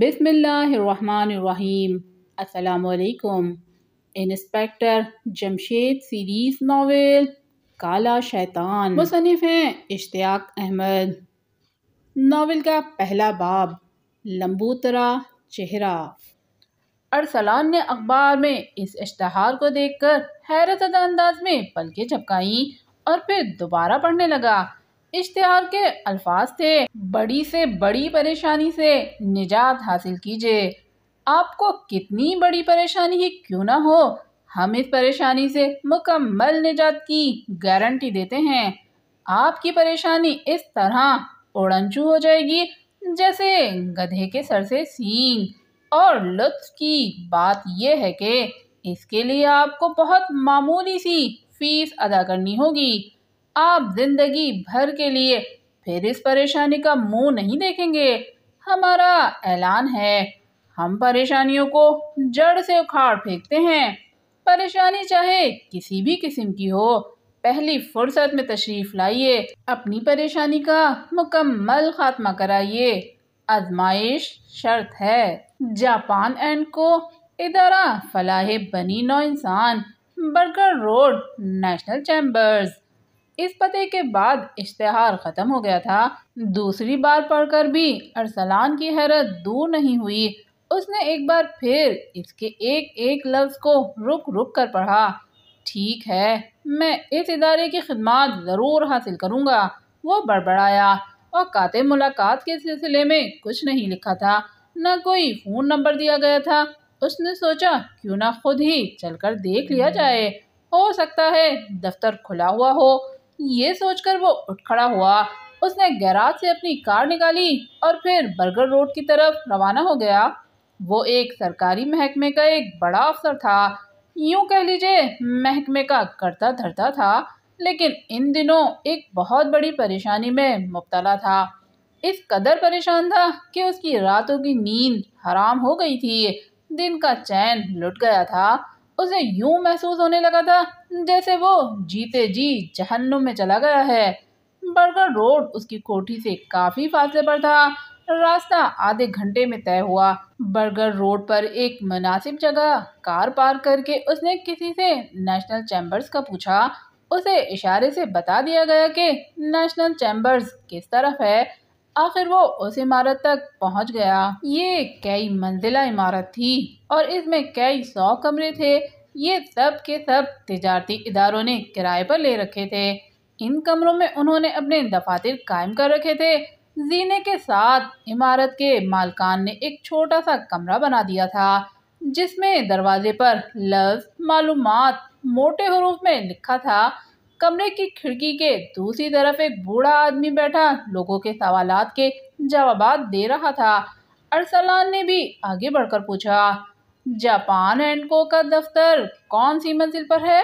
बिसमीम अलकुम inspector Jamshed series novel Kala Shaitan मुसनफ़ हैं इश्तियाक अहमद नावल का पहला बाब लम्बूतरा चेहरा अरसलान ने अखबार में इस इश्तहार को देखकर हैरत अंदाज में पलके झपकाई और फिर दोबारा पढ़ने लगा इश्तहार के अल्फाज थे बड़ी से बड़ी परेशानी से निजात हासिल कीजिए आपको कितनी बड़ी परेशानी ही क्यों ना हो हम इस परेशानी से मुकम्मल निजात की गारंटी देते हैं आपकी परेशानी इस तरह उड़नचू हो जाएगी जैसे गधे के सर से सींग और लुत्फ की बात यह है कि इसके लिए आपको बहुत मामूली सी फीस अदा करनी होगी आप जिंदगी भर के लिए फिर इस परेशानी का मुंह नहीं देखेंगे हमारा ऐलान है हम परेशानियों को जड़ से उखाड़ फेंकते हैं परेशानी चाहे किसी भी किस्म की हो पहली फुर्सत में तशरीफ़ लाइए अपनी परेशानी का मुकम्मल खात्मा कराइए आजमाइश शर्त है जापान एंड को इदारा फलाहे बनी नौ इंसान बर्गर रोड नेशनल चैम्बर्स इस पते के बाद इश्तहार ख़त्म हो गया था दूसरी बार पढ़कर भी अरसलान की हैरत दूर नहीं हुई उसने एक बार फिर इसके एक एक लफ्ज़ को रुक रुक कर पढ़ा ठीक है मैं इस इदारे की खदमात ज़रूर हासिल करूँगा वो बड़बड़ाया और काते मुलाकात के सिलसिले में कुछ नहीं लिखा था न कोई फ़ोन नंबर दिया गया था उसने सोचा क्यों ना खुद ही चलकर देख लिया जाए हो सकता है दफ्तर खुला हुआ हो ये सोचकर वो उठ खड़ा हुआ उसने गैराज से अपनी कार निकाली और फिर बर्गर रोड की तरफ रवाना हो गया वो एक सरकारी महकमे का एक बड़ा अफसर था यूं कह लीजिए महकमे का करता धरता था लेकिन इन दिनों एक बहुत बड़ी परेशानी में मुबतला था इस कदर परेशान था कि उसकी रातों की नींद हराम हो गई थी दिन का चैन लुट गया था उसे यूं महसूस होने लगा था जैसे वो जीते जी जहन्नुम में चला गया है बर्गर रोड उसकी कोठी से काफ़ी फासले पर था रास्ता आधे घंटे में तय हुआ बर्गर रोड पर एक मुनासिब जगह कार पार्क करके उसने किसी से नेशनल चैम्बर्स का पूछा उसे इशारे से बता दिया गया कि नेशनल चैम्बर्स किस तरफ है आखिर वो उस इमारत तक पहुंच गया ये कई मंजिला इमारत थी और इसमें कई सौ कमरे थे ये सब के सब तजारती इदारों ने किराए पर ले रखे थे इन कमरों में उन्होंने अपने दफातर कायम कर रखे थे जीने के साथ इमारत के मालकान ने एक छोटा सा कमरा बना दिया था जिसमें दरवाजे पर लफ्ज मालूम मोटे हरूफ में लिखा था कमरे की खिड़की के दूसरी तरफ एक बूढ़ा आदमी बैठा लोगों के सवाल के जवाब दे रहा था अरसलान ने भी आगे बढ़कर पूछा जापान एंड को का दफ्तर कौन सी मंजिल पर है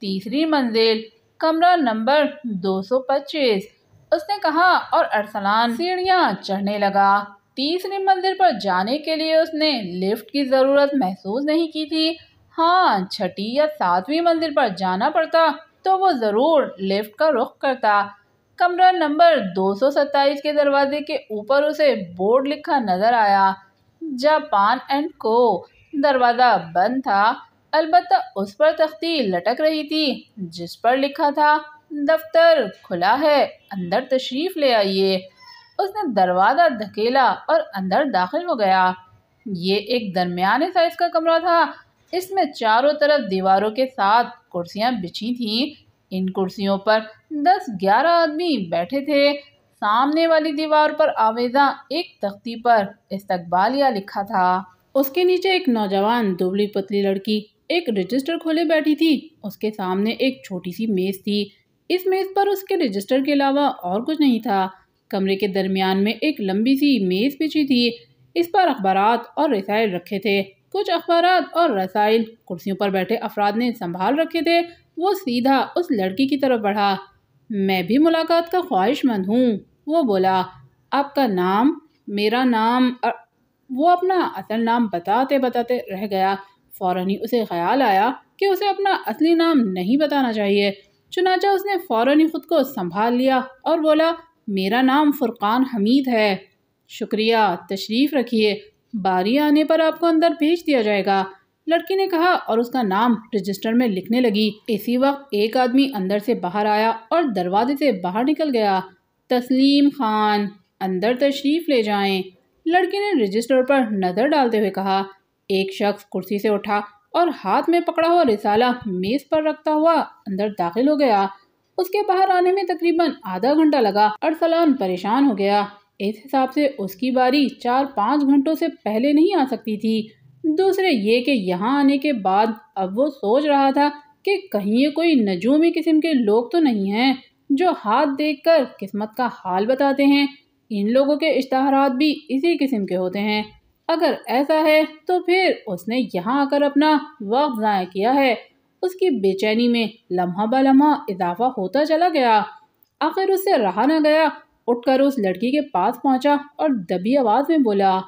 तीसरी मंजिल कमरा नंबर 225 उसने कहा और अरसलान सीढ़ियाँ चढ़ने लगा तीसरी मंजिल पर जाने के लिए उसने लिफ्ट की ज़रूरत महसूस नहीं की थी हाँ छठी या सातवीं मंजिल पर जाना पड़ता तो वो ज़रूर लेफ्ट का रुख करता कमरा नंबर 227 के दरवाजे के ऊपर उसे बोर्ड लिखा नज़र आया जापान एंड को दरवाज़ा बंद था अलबत् उस पर तख्ती लटक रही थी जिस पर लिखा था दफ्तर खुला है अंदर तशरीफ़ ले आइए उसने दरवाज़ा धकेला और अंदर दाखिल हो गया ये एक दरमिया साइज़ का कमरा था इसमें चारों तरफ दीवारों के साथ कुर्सियां बिछी थीं इन कुर्सियों पर दस ग्यारह आदमी बैठे थे सामने वाली दीवार पर आवेदा एक तख्ती पर इस्तकबालिया लिखा था उसके नीचे एक नौजवान दुबली पतली लड़की एक रजिस्टर खोले बैठी थी उसके सामने एक छोटी सी मेज़ थी इस मेज़ पर उसके रजिस्टर के अलावा और कुछ नहीं था कमरे के दरमियान में एक लंबी सी मेज़ बिछी थी इस पर अखबार और रसायल रखे थे कुछ अखबार और रसाइल कुर्सियों पर बैठे अफराद ने संभाल रखे थे वो सीधा उस लड़की की तरफ बढ़ा मैं भी मुलाकात का ख्वाहिशमंद हूँ वो बोला आपका नाम मेरा नाम अ... वो अपना असल नाम बताते बताते रह गया फ़ौर ही उसे ख्याल आया कि उसे अपना असली नाम नहीं बताना चाहिए चुनाचा उसने फ़ौर ही ख़ुद को संभाल लिया और बोला मेरा नाम फ़ुरक़ान हमीद है शुक्रिया तशरीफ़ रखिए बारी आने पर आपको अंदर भेज दिया जाएगा लड़की ने कहा और उसका नाम रजिस्टर में लिखने लगी इसी वक्त एक आदमी अंदर से बाहर आया और दरवाजे से बाहर निकल गया तस्लीम खान अंदर तशरीफ ले जाएं। लड़की ने रजिस्टर पर नज़र डालते हुए कहा एक शख्स कुर्सी से उठा और हाथ में पकड़ा हुआ रिसाला मेज़ पर रखता हुआ अंदर दाखिल हो गया उसके बाहर आने में तकरीबन आधा घंटा लगा अरसलान परेशान हो गया इस हिसाब से उसकी बारी चार पाँच घंटों से पहले नहीं आ सकती थी दूसरे ये कि यहाँ आने के बाद अब वो सोच रहा था कि कहीं ये कोई नजूमी किस्म के लोग तो नहीं हैं जो हाथ देखकर किस्मत का हाल बताते हैं इन लोगों के इश्तहारात भी इसी किस्म के होते हैं अगर ऐसा है तो फिर उसने यहाँ आकर अपना वक्त ज़ाय किया है उसकी बेचैनी में लम्हा ब लम्हा इजाफा होता चला गया आखिर उससे रहा ना गया उठकर उस लड़की के पास पहुंचा और दबी आवाज़ में बोला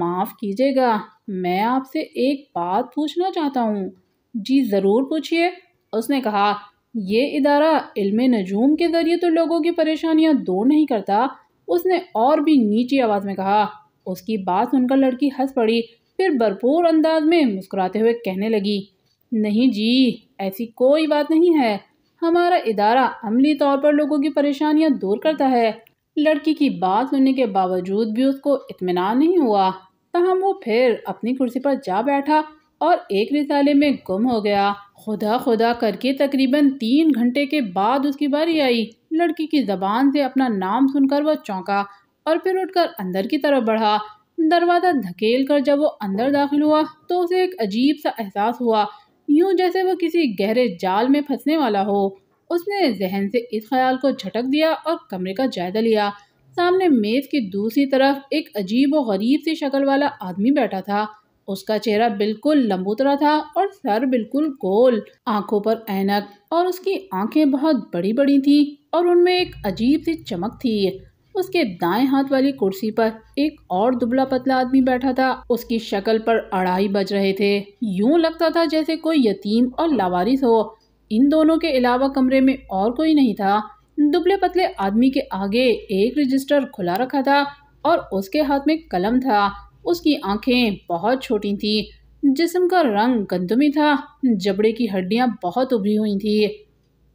माफ़ कीजिएगा मैं आपसे एक बात पूछना चाहता हूँ जी ज़रूर पूछिए उसने कहा ये इदारा इल्म नजूम के ज़रिए तो लोगों की परेशानियाँ दूर नहीं करता उसने और भी नीची आवाज़ में कहा उसकी बात सुनकर लड़की हंस पड़ी फिर भरपूर अंदाज में मुस्कुराते हुए कहने लगी नहीं जी ऐसी कोई बात नहीं है हमारा इदारा अमली तौर पर लोगों की परेशानियां दूर करता है लड़की की बात सुनने के बावजूद भी उसको इतमान नहीं हुआ तहम वो फिर अपनी कुर्सी पर जा बैठा और एक रिसाले में गुम हो गया खुदा खुदा करके तकरीबन तीन घंटे के बाद उसकी बारी आई लड़की की जबान से अपना नाम सुनकर वह चौंका और फिर उठकर अंदर की तरफ बढ़ा दरवाज़ा धकेल कर जब वो अंदर दाखिल हुआ तो उसे एक अजीब सा एहसास हुआ यूं जैसे वो किसी गहरे जाल में फंसने वाला हो उसने जहन से इस ख्याल को झटक दिया और कमरे का जायजा लिया सामने मेज़ की दूसरी तरफ एक अजीब और गरीब सी शक्ल वाला आदमी बैठा था उसका चेहरा बिल्कुल लंबूतरा था और सर बिल्कुल गोल आंखों पर ऐनक और उसकी आंखें बहुत बड़ी बड़ी थी और उनमें एक अजीब सी चमक थी उसके दाएं हाथ वाली कुर्सी पर एक और दुबला पतला आदमी बैठा था उसकी शक्ल पर अढ़ाई बज रहे थे यूं लगता था जैसे कोई यतीम और लावारिस हो इन दोनों के अलावा कमरे में और कोई नहीं था दुबले पतले आदमी के आगे एक रजिस्टर खुला रखा था और उसके हाथ में कलम था उसकी आंखें बहुत छोटी थी जिसम का रंग गंदमी था जबड़े की हड्डियां बहुत उभरी हुई थी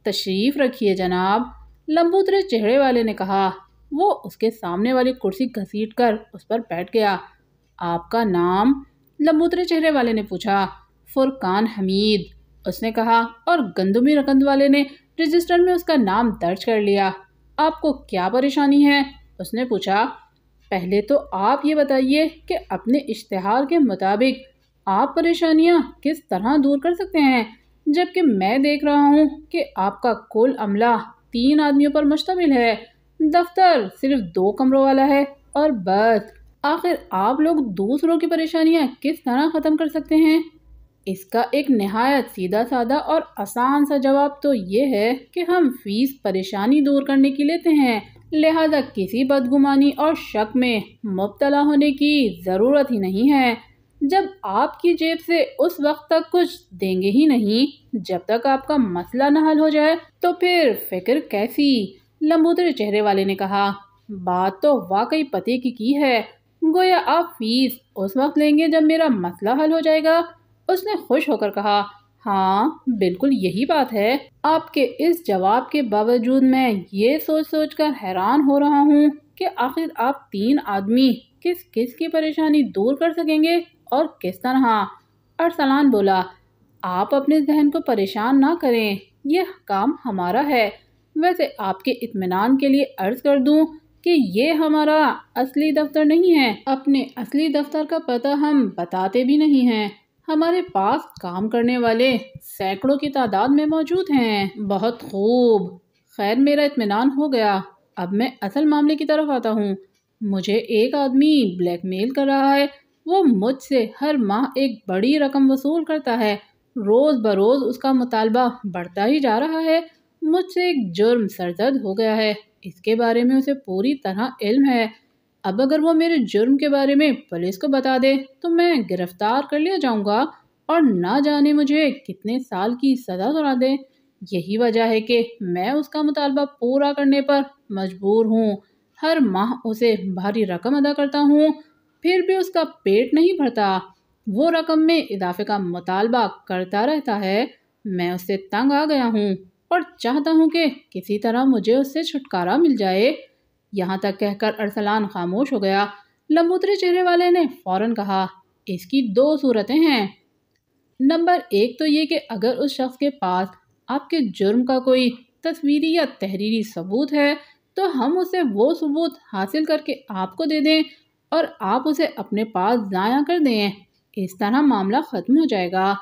तशरीफ़ रखिए जनाब लम्बूतरे चेहरे वाले ने कहा वो उसके सामने वाली कुर्सी घसीट कर उस पर बैठ गया आपका नाम लम्बूतरे चेहरे वाले ने पूछा फुरकान हमीद उसने कहा और गंदुमी रकंद वाले ने रजिस्टर में उसका नाम दर्ज कर लिया आपको क्या परेशानी है उसने पूछा पहले तो आप ये बताइए कि अपने इश्तहार के मुताबिक आप परेशानियां किस तरह दूर कर सकते हैं जबकि मैं देख रहा हूँ कि आपका कुल अमला तीन आदमियों पर मुश्तमिल है दफ्तर सिर्फ दो कमरों वाला है और बस आखिर आप लोग दूसरों की परेशानियां किस तरह ख़त्म कर सकते हैं इसका एक नहायत सीधा साधा और आसान सा जवाब तो ये है कि हम फीस परेशानी दूर करने की लेते हैं लिहाजा किसी बदगुमानी और शक में मुबतला होने की ज़रूरत ही नहीं है जब आपकी जेब से उस वक्त तक कुछ देंगे ही नहीं जब तक आपका मसला न हल हो जाए तो फिर फिक्र कैसी लंबोदर चेहरे वाले ने कहा बात तो वाकई पते की की है गोया आप फीस उस वक्त लेंगे जब मेरा मसला हल हो जाएगा उसने खुश होकर कहा हाँ बिल्कुल यही बात है आपके इस जवाब के बावजूद मैं ये सोच सोच कर हैरान हो रहा हूँ कि आखिर आप तीन आदमी किस किस की परेशानी दूर कर सकेंगे और किस तरह अरसलान बोला आप अपने जहन को परेशान ना करें यह काम हमारा है वैसे आपके इत्मीनान के लिए अर्ज कर दूं कि ये हमारा असली दफ्तर नहीं है अपने असली दफ्तर का पता हम बताते भी नहीं हैं हमारे पास काम करने वाले सैकड़ों की तादाद में मौजूद हैं बहुत खूब खैर मेरा इतमान हो गया अब मैं असल मामले की तरफ आता हूँ मुझे एक आदमी ब्लैकमेल कर रहा है वो मुझसे हर माह एक बड़ी रकम वसूल करता है रोज़ बरोज़ उसका मुतालबा बढ़ता ही जा रहा है मुझसे एक जुर्म सरजद हो गया है इसके बारे में उसे पूरी तरह इल्म है अब अगर वो मेरे जुर्म के बारे में पुलिस को बता दे तो मैं गिरफ्तार कर लिया जाऊंगा और ना जाने मुझे कितने साल की सज़ा सुना दे यही वजह है कि मैं उसका मुतालबा पूरा करने पर मजबूर हूँ हर माह उसे भारी रकम अदा करता हूँ फिर भी उसका पेट नहीं भरता वो रकम में इजाफे का मुतालबा करता रहता है मैं उससे तंग आ गया हूँ और चाहता हूँ कि किसी तरह मुझे उससे छुटकारा मिल जाए यहाँ तक कहकर अरसलान खामोश हो गया लम्बूतरे चेहरे वाले ने फौरन कहा इसकी दो सूरतें हैं नंबर एक तो ये कि अगर उस शख्स के पास आपके जुर्म का कोई तस्वीरी या तहरीरी सबूत है तो हम उसे वो सबूत हासिल करके आपको दे दें और आप उसे अपने पास ज़ाया कर दें इस तरह मामला ख़त्म हो जाएगा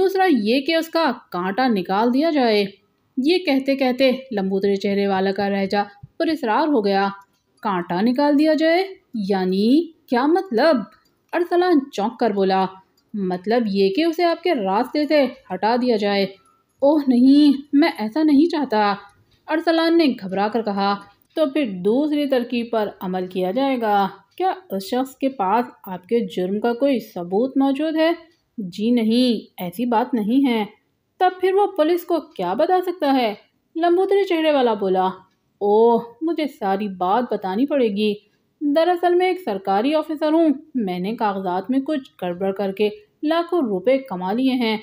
दूसरा ये कि उसका कांटा निकाल दिया जाए ये कहते कहते लंबूतरे चेहरे वाला का रहजा पर इसरार हो गया कांटा निकाल दिया जाए यानी क्या मतलब अरसलान चौंक कर बोला मतलब ये कि उसे आपके रास्ते से हटा दिया जाए ओह नहीं मैं ऐसा नहीं चाहता अरसलान ने घबरा कर कहा तो फिर दूसरी तरकीब पर अमल किया जाएगा क्या उस शख्स के पास आपके जुर्म का कोई सबूत मौजूद है जी नहीं ऐसी बात नहीं है तब फिर वो पुलिस को क्या बता सकता है लंबोतरे चेहरे वाला बोला ओह मुझे सारी बात बतानी पड़ेगी दरअसल मैं एक सरकारी ऑफिसर हूँ मैंने कागजात में कुछ गड़बड़ करके लाखों रुपए कमा लिए हैं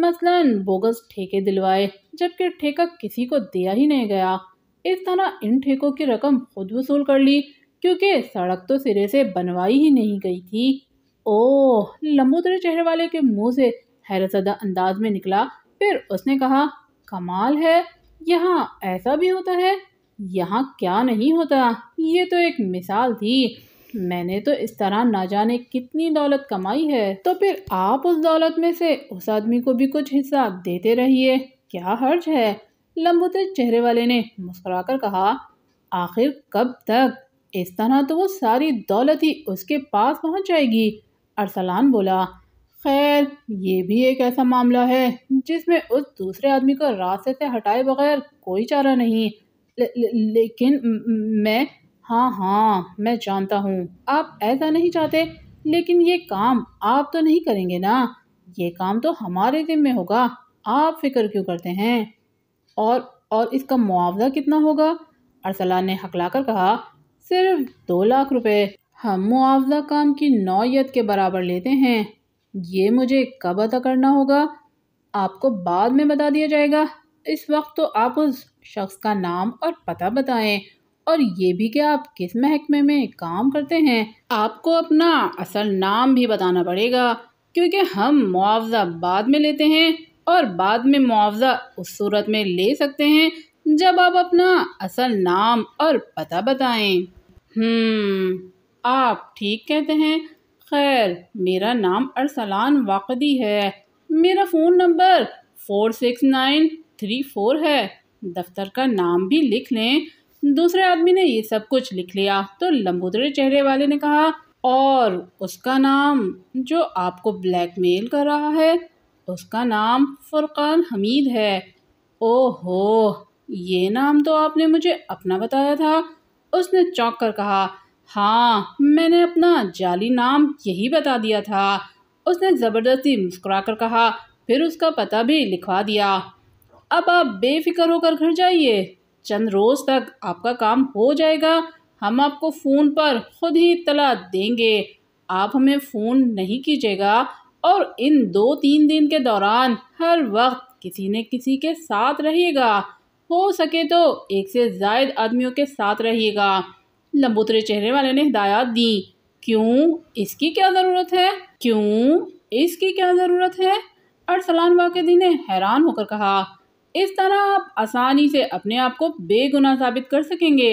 मसलन बोगस ठेके दिलवाए जबकि ठेका किसी को दिया ही नहीं गया इस तरह इन ठेकों की रकम खुद वसूल कर ली क्योंकि सड़क तो सिरे से बनवाई ही नहीं गई थी ओह लंबोतरे चेहरे वाले के मुंह से हैरतदा अंदाज में निकला फिर उसने कहा कमाल है यहाँ ऐसा भी होता है यहाँ क्या नहीं होता ये तो एक मिसाल थी मैंने तो इस तरह ना जाने कितनी दौलत कमाई है तो फिर आप उस दौलत में से उस आदमी को भी कुछ हिस्सा देते रहिए क्या हर्ज है लम्बोते चेहरे वाले ने मुस्कुराकर कहा आखिर कब तक इस तरह तो वो सारी दौलत ही उसके पास पहुंच जाएगी अरसलान बोला खैर ये भी एक ऐसा मामला है जिसमें उस दूसरे आदमी को रास्ते से हटाए बगैर कोई चारा नहीं ले, ले, लेकिन मैं हाँ हाँ मैं जानता हूँ आप ऐसा नहीं चाहते लेकिन ये काम आप तो नहीं करेंगे ना ये काम तो हमारे जिम्मे होगा आप फिक्र क्यों करते हैं और और इसका मुआवजा कितना होगा अरसला ने हकलाकर कहा सिर्फ दो लाख रुपए हम मुआवजा काम की नौयत के बराबर लेते हैं ये मुझे कब अदा करना होगा आपको बाद में बता दिया जाएगा इस वक्त तो आप उस शख्स का नाम और पता बताएं और ये भी कि आप किस महकमे में काम करते हैं आपको अपना असल नाम भी बताना पड़ेगा क्योंकि हम मुआवजा बाद में लेते हैं और बाद में मुआवजा उस सूरत में ले सकते हैं जब आप अपना असल नाम और पता बताएं हम्म आप ठीक कहते हैं खैर मेरा नाम अरसलान वाकदी है मेरा phone number four six nine three four है दफ्तर का नाम भी लिख लें दूसरे आदमी ने ये सब कुछ लिख लिया तो लंबोदरे चेहरे वाले ने कहा और उसका नाम जो आपको ब्लैकमेल कर रहा है उसका नाम फुरकान हमीद है ओहो ये नाम तो आपने मुझे अपना बताया था उसने चौंक कर कहा हाँ मैंने अपना जाली नाम यही बता दिया था उसने ज़बरदस्ती मुस्करा कर कहा फिर उसका पता भी लिखवा दिया अब आप बेफिक्र होकर घर जाइए चंद रोज़ तक आपका काम हो जाएगा हम आपको फ़ोन पर खुद ही इतला देंगे आप हमें फ़ोन नहीं कीजिएगा और इन दो तीन दिन के दौरान हर वक्त किसी न किसी के साथ रहिएगा हो सके तो एक से जायद आदमियों के साथ रहिएगा लंबोतरे चेहरे वाले ने हिदायत दी क्यों इसकी क्या ज़रूरत है क्यों इसकी क्या ज़रूरत है अरसलान वाकदी ने हैरान होकर कहा इस तरह आप आसानी से अपने आप को बेगुनाह साबित कर सकेंगे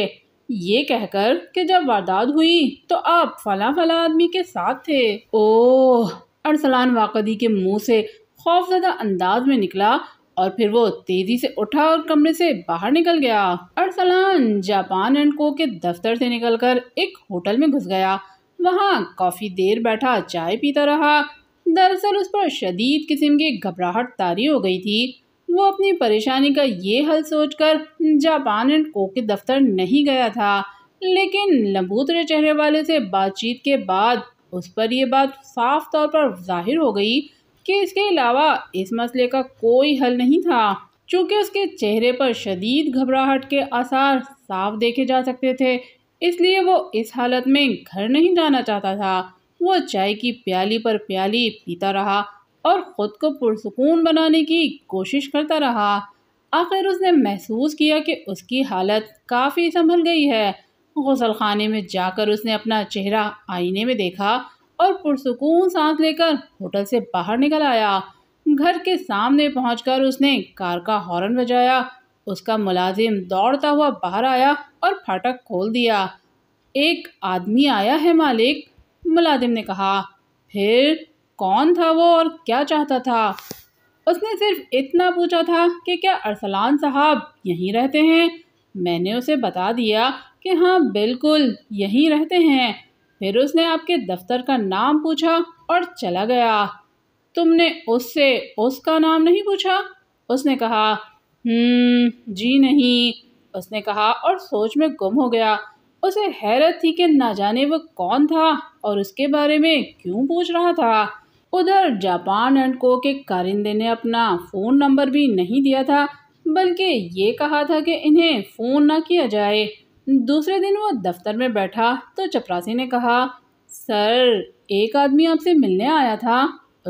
ये कहकर कि जब वारदात हुई तो आप फला फला आदमी के साथ थे ओह अरसलान वाकदी के मुंह से खौफजदा अंदाज में निकला और फिर वो तेजी से उठा और कमरे से बाहर निकल गया अरसलान जापान एंड को के दफ्तर से निकलकर एक होटल में घुस गया वहाँ काफ़ी देर बैठा चाय पीता रहा दरअसल उस पर शदीद किस्म की घबराहट तारी हो गई थी वो अपनी परेशानी का ये हल सोचकर जापान एंड को के दफ्तर नहीं गया था लेकिन लंबूतरे चेहरे वाले से बातचीत के बाद उस पर यह बात साफ तौर पर जाहिर हो गई कि इसके अलावा इस मसले का कोई हल नहीं था चूँकि उसके चेहरे पर शदीद घबराहट के आसार साफ देखे जा सकते थे इसलिए वो इस हालत में घर नहीं जाना चाहता था वो चाय की प्याली पर प्याली पीता रहा और ख़ुद को पुरसकून बनाने की कोशिश करता रहा आखिर उसने महसूस किया कि उसकी हालत काफ़ी संभल गई है गसल खाने में जाकर उसने अपना चेहरा आईने में देखा और पुरसकून सांस लेकर होटल से बाहर निकल आया घर के सामने पहुंचकर उसने कार का हॉर्न बजाया उसका मुलाजिम दौड़ता हुआ बाहर आया और फाटक खोल दिया एक आदमी आया है मालिक मुलाजिम ने कहा फिर कौन था वो और क्या चाहता था उसने सिर्फ इतना पूछा था कि क्या अरसलान साहब यहीं रहते हैं मैंने उसे बता दिया कि हाँ बिल्कुल यहीं रहते हैं फिर उसने आपके दफ्तर का नाम पूछा और चला गया तुमने उससे उसका नाम नहीं पूछा उसने कहा हम्म, जी नहीं उसने कहा और सोच में गुम हो गया उसे हैरत थी कि ना जाने वो कौन था और उसके बारे में क्यों पूछ रहा था उधर जापान एंड को के कारिंदे ने अपना फ़ोन नंबर भी नहीं दिया था बल्कि ये कहा था कि इन्हें फ़ोन ना किया जाए दूसरे दिन वो दफ्तर में बैठा तो चपरासी ने कहा सर एक आदमी आपसे मिलने आया था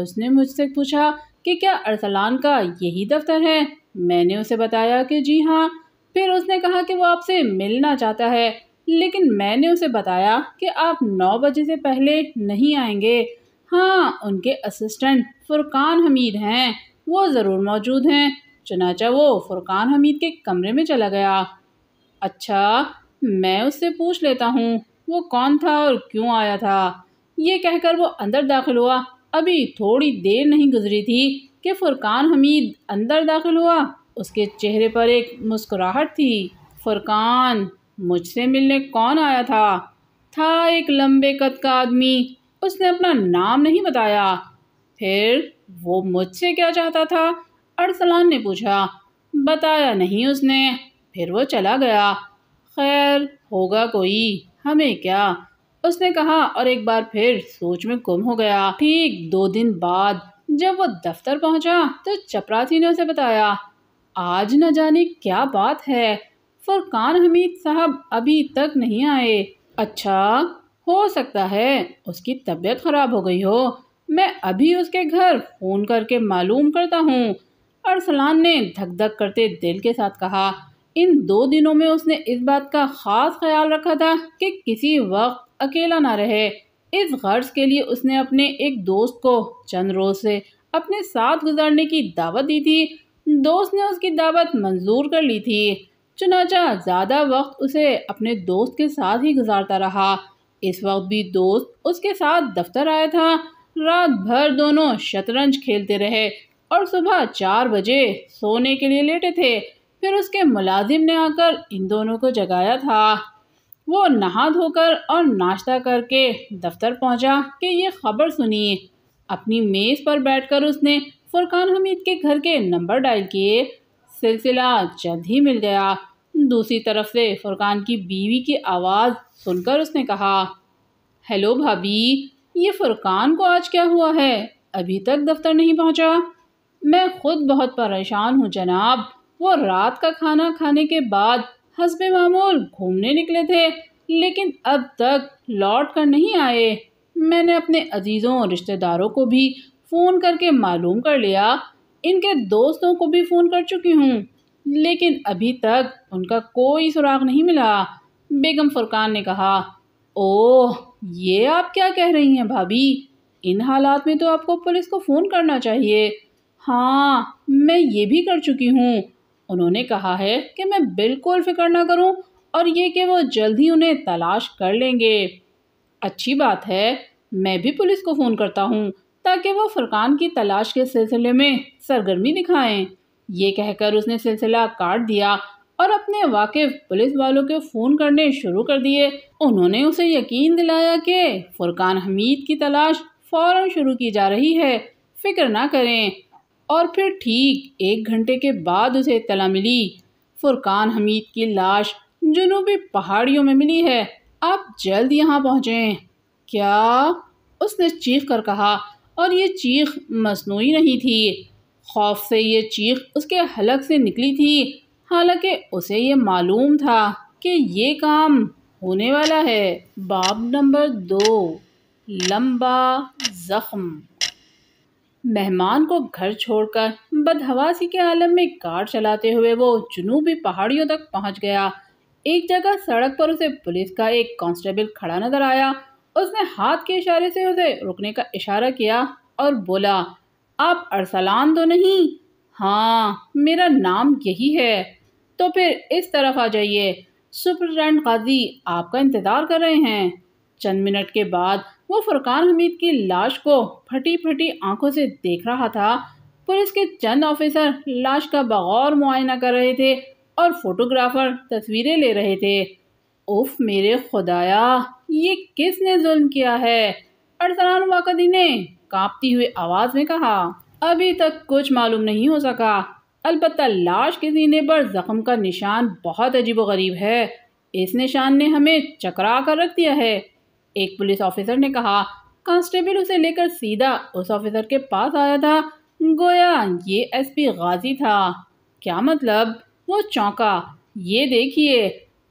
उसने मुझसे पूछा कि क्या अरसलान का यही दफ्तर है मैंने उसे बताया कि जी हाँ फिर उसने कहा कि वो आपसे मिलना चाहता है लेकिन मैंने उसे बताया कि आप नौ बजे से पहले नहीं आएंगे हाँ उनके असिस्टेंट फुरकान हमीद हैं वो ज़रूर मौजूद हैं चनाचा वो फुरकान हमीद के कमरे में चला गया अच्छा मैं उससे पूछ लेता हूँ वो कौन था और क्यों आया था ये कहकर वो अंदर दाखिल हुआ अभी थोड़ी देर नहीं गुजरी थी कि फुरकान हमीद अंदर दाखिल हुआ उसके चेहरे पर एक मुस्कुराहट थी फुरकान मुझसे मिलने कौन आया था था एक लंबे कद का आदमी उसने अपना नाम नहीं बताया फिर वो मुझसे क्या चाहता था अरसलान ने पूछा बताया नहीं उसने फिर वो चला गया खैर होगा कोई हमें क्या उसने कहा और एक बार फिर सोच में गुम हो गया ठीक दो दिन बाद जब वो दफ्तर पहुंचा तो चपरासी ने उसे बताया आज न जाने क्या बात है फरकान हमीद साहब अभी तक नहीं आए अच्छा हो सकता है उसकी तबीयत ख़राब हो गई हो मैं अभी उसके घर फ़ोन करके मालूम करता हूँ अरसलान ने धक धक करते दिल के साथ कहा इन दो दिनों में उसने इस बात का ख़ास ख्याल रखा था कि किसी वक्त अकेला ना रहे इस गर्ज के लिए उसने अपने एक दोस्त को चंद रोज़ से अपने साथ गुजारने की दावत दी थी दोस्त ने उसकी दावत मंजूर कर ली थी चुनाचा ज़्यादा वक्त उसे अपने दोस्त के साथ ही गुजारता रहा इस वक्त भी दोस्त उसके साथ दफ्तर आया था रात भर दोनों शतरंज खेलते रहे और सुबह चार बजे सोने के लिए लेटे थे फिर उसके मुलाजिम ने आकर इन दोनों को जगाया था वो नहा धोकर और नाश्ता करके दफ्तर पहुंचा कि ये खबर सुनी अपनी मेज़ पर बैठकर उसने फुरकान हमीद के घर के नंबर डायल किए सिलसिला जल्द ही मिल गया दूसरी तरफ से फुरकान की बीवी की आवाज़ सुनकर उसने कहा हेलो भाभी ये फुरकान को आज क्या हुआ है अभी तक दफ्तर नहीं पहुंचा मैं खुद बहुत परेशान हूँ जनाब वो रात का खाना खाने के बाद हसब मामूल घूमने निकले थे लेकिन अब तक लौट कर नहीं आए मैंने अपने अजीज़ों और रिश्तेदारों को भी फ़ोन करके मालूम कर लिया इनके दोस्तों को भी फ़ोन कर चुकी हूँ लेकिन अभी तक उनका कोई सुराग नहीं मिला बेगम फुरकान ने कहा ओह ये आप क्या कह रही हैं भाभी इन हालात में तो आपको पुलिस को फ़ोन करना चाहिए हाँ मैं ये भी कर चुकी हूँ उन्होंने कहा है कि मैं बिल्कुल फ़िक्र ना करूं और ये कि वो जल्द ही उन्हें तलाश कर लेंगे अच्छी बात है मैं भी पुलिस को फ़ोन करता हूँ ताकि वो फुरकान की तलाश के सिलसिले में सरगर्मी दिखाएं ये कहकर उसने सिलसिला काट दिया और अपने वाकिफ पुलिस वालों के फ़ोन करने शुरू कर दिए उन्होंने उसे यकीन दिलाया कि फ़ुरकान हमीद की तलाश फ़ौर शुरू की जा रही है फ़िक्र ना करें और फिर ठीक एक घंटे के बाद उसे तला मिली फुरकान हमीद की लाश जुनूबी पहाड़ियों में मिली है आप जल्द यहाँ पहुँचें क्या उसने चीख कर कहा और ये चीख मसनू नहीं थी खौफ से ये चीख उसके हलक से निकली थी हालांकि उसे ये मालूम था कि ये काम होने वाला है बाब नंबर दो लंबा ज़ख्म मेहमान को घर छोड़कर बदहवासी के आलम में कार चलाते हुए वो जुनूबी पहाड़ियों तक पहुंच गया एक जगह सड़क पर उसे पुलिस का एक कांस्टेबल खड़ा नजर आया उसने हाथ के इशारे से उसे रुकने का इशारा किया और बोला आप अरसलान तो नहीं हाँ मेरा नाम यही है तो फिर इस तरफ आ जाइए सुपरटेंडेंट गाजी आपका इंतज़ार कर रहे हैं चंद मिनट के बाद वो फरकान हमीद की लाश को फटी फटी आंखों से देख रहा था पुलिस के चंद ऑफिसर लाश का बगौर मुआयना कर रहे थे और फोटोग्राफर तस्वीरें ले रहे थे उफ मेरे खुदाया ये किसने जुल्म किया है अरसलान वाकदी ने कांपती हुई आवाज़ में कहा अभी तक कुछ मालूम नहीं हो सका अलबत् लाश के सीने पर ज़ख्म का निशान बहुत अजीब व गरीब है इस निशान ने हमें चकरा कर रख दिया है एक पुलिस ऑफिसर ने कहा कांस्टेबल उसे लेकर सीधा उस ऑफिसर के पास आया था गोया ये एसपी गाजी था क्या मतलब वो चौंका ये देखिए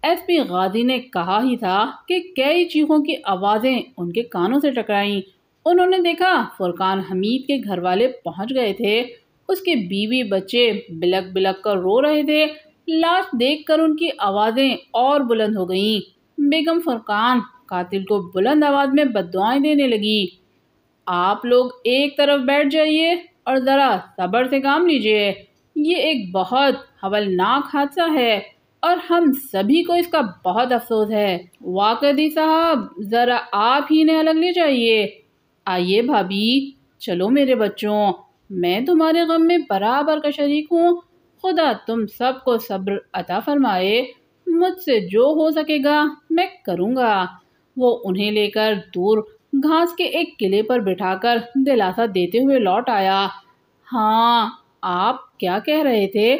एसपी गाजी ने कहा ही था कि कई चीखों की आवाज़ें उनके कानों से टकराईं उन्होंने देखा फुरकान हमीद के घर वाले पहुँच गए थे उसके बीवी बच्चे बिलक बिलक कर रो रहे थे लाश देखकर उनकी आवाज़ें और बुलंद हो गईं बेगम फुरकान कातिल को बुलंद आवाज़ में बदवाएं देने लगी आप लोग एक तरफ बैठ जाइए और ज़रा सब्र से काम लीजिए ये एक बहुत हवलनाक हादसा है और हम सभी को इसका बहुत अफसोस है वाकदी साहब ज़रा आप ही ने अलग ले जाइए आइए भाभी चलो मेरे बच्चों मैं तुम्हारे गम में बराबर का शरीक हूँ खुदा तुम सबको सब्र अता फरमाए मुझसे जो हो सकेगा मैं करूँगा वो उन्हें लेकर दूर घास के एक किले पर बिठाकर दिलासा देते हुए लौट आया हाँ आप क्या कह रहे थे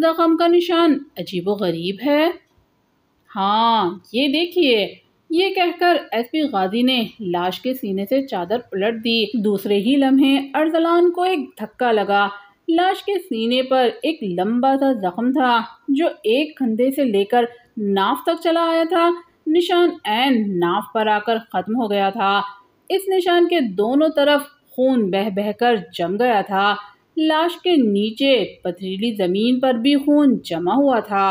जख्म का निशान अजीबोगरीब है हाँ ये देखिए ये कहकर एसपी गाजी ने लाश के सीने से चादर उलट दी दूसरे ही लम्हे अर्जलान को एक धक्का लगा लाश के सीने पर एक लंबा सा जख्म था जो एक कंधे से लेकर नाफ तक चला आया था निशान एन नाफ पर आकर ख़त्म हो गया था इस निशान के दोनों तरफ खून बह बहकर जम गया था लाश के नीचे पथरीली ज़मीन पर भी खून जमा हुआ था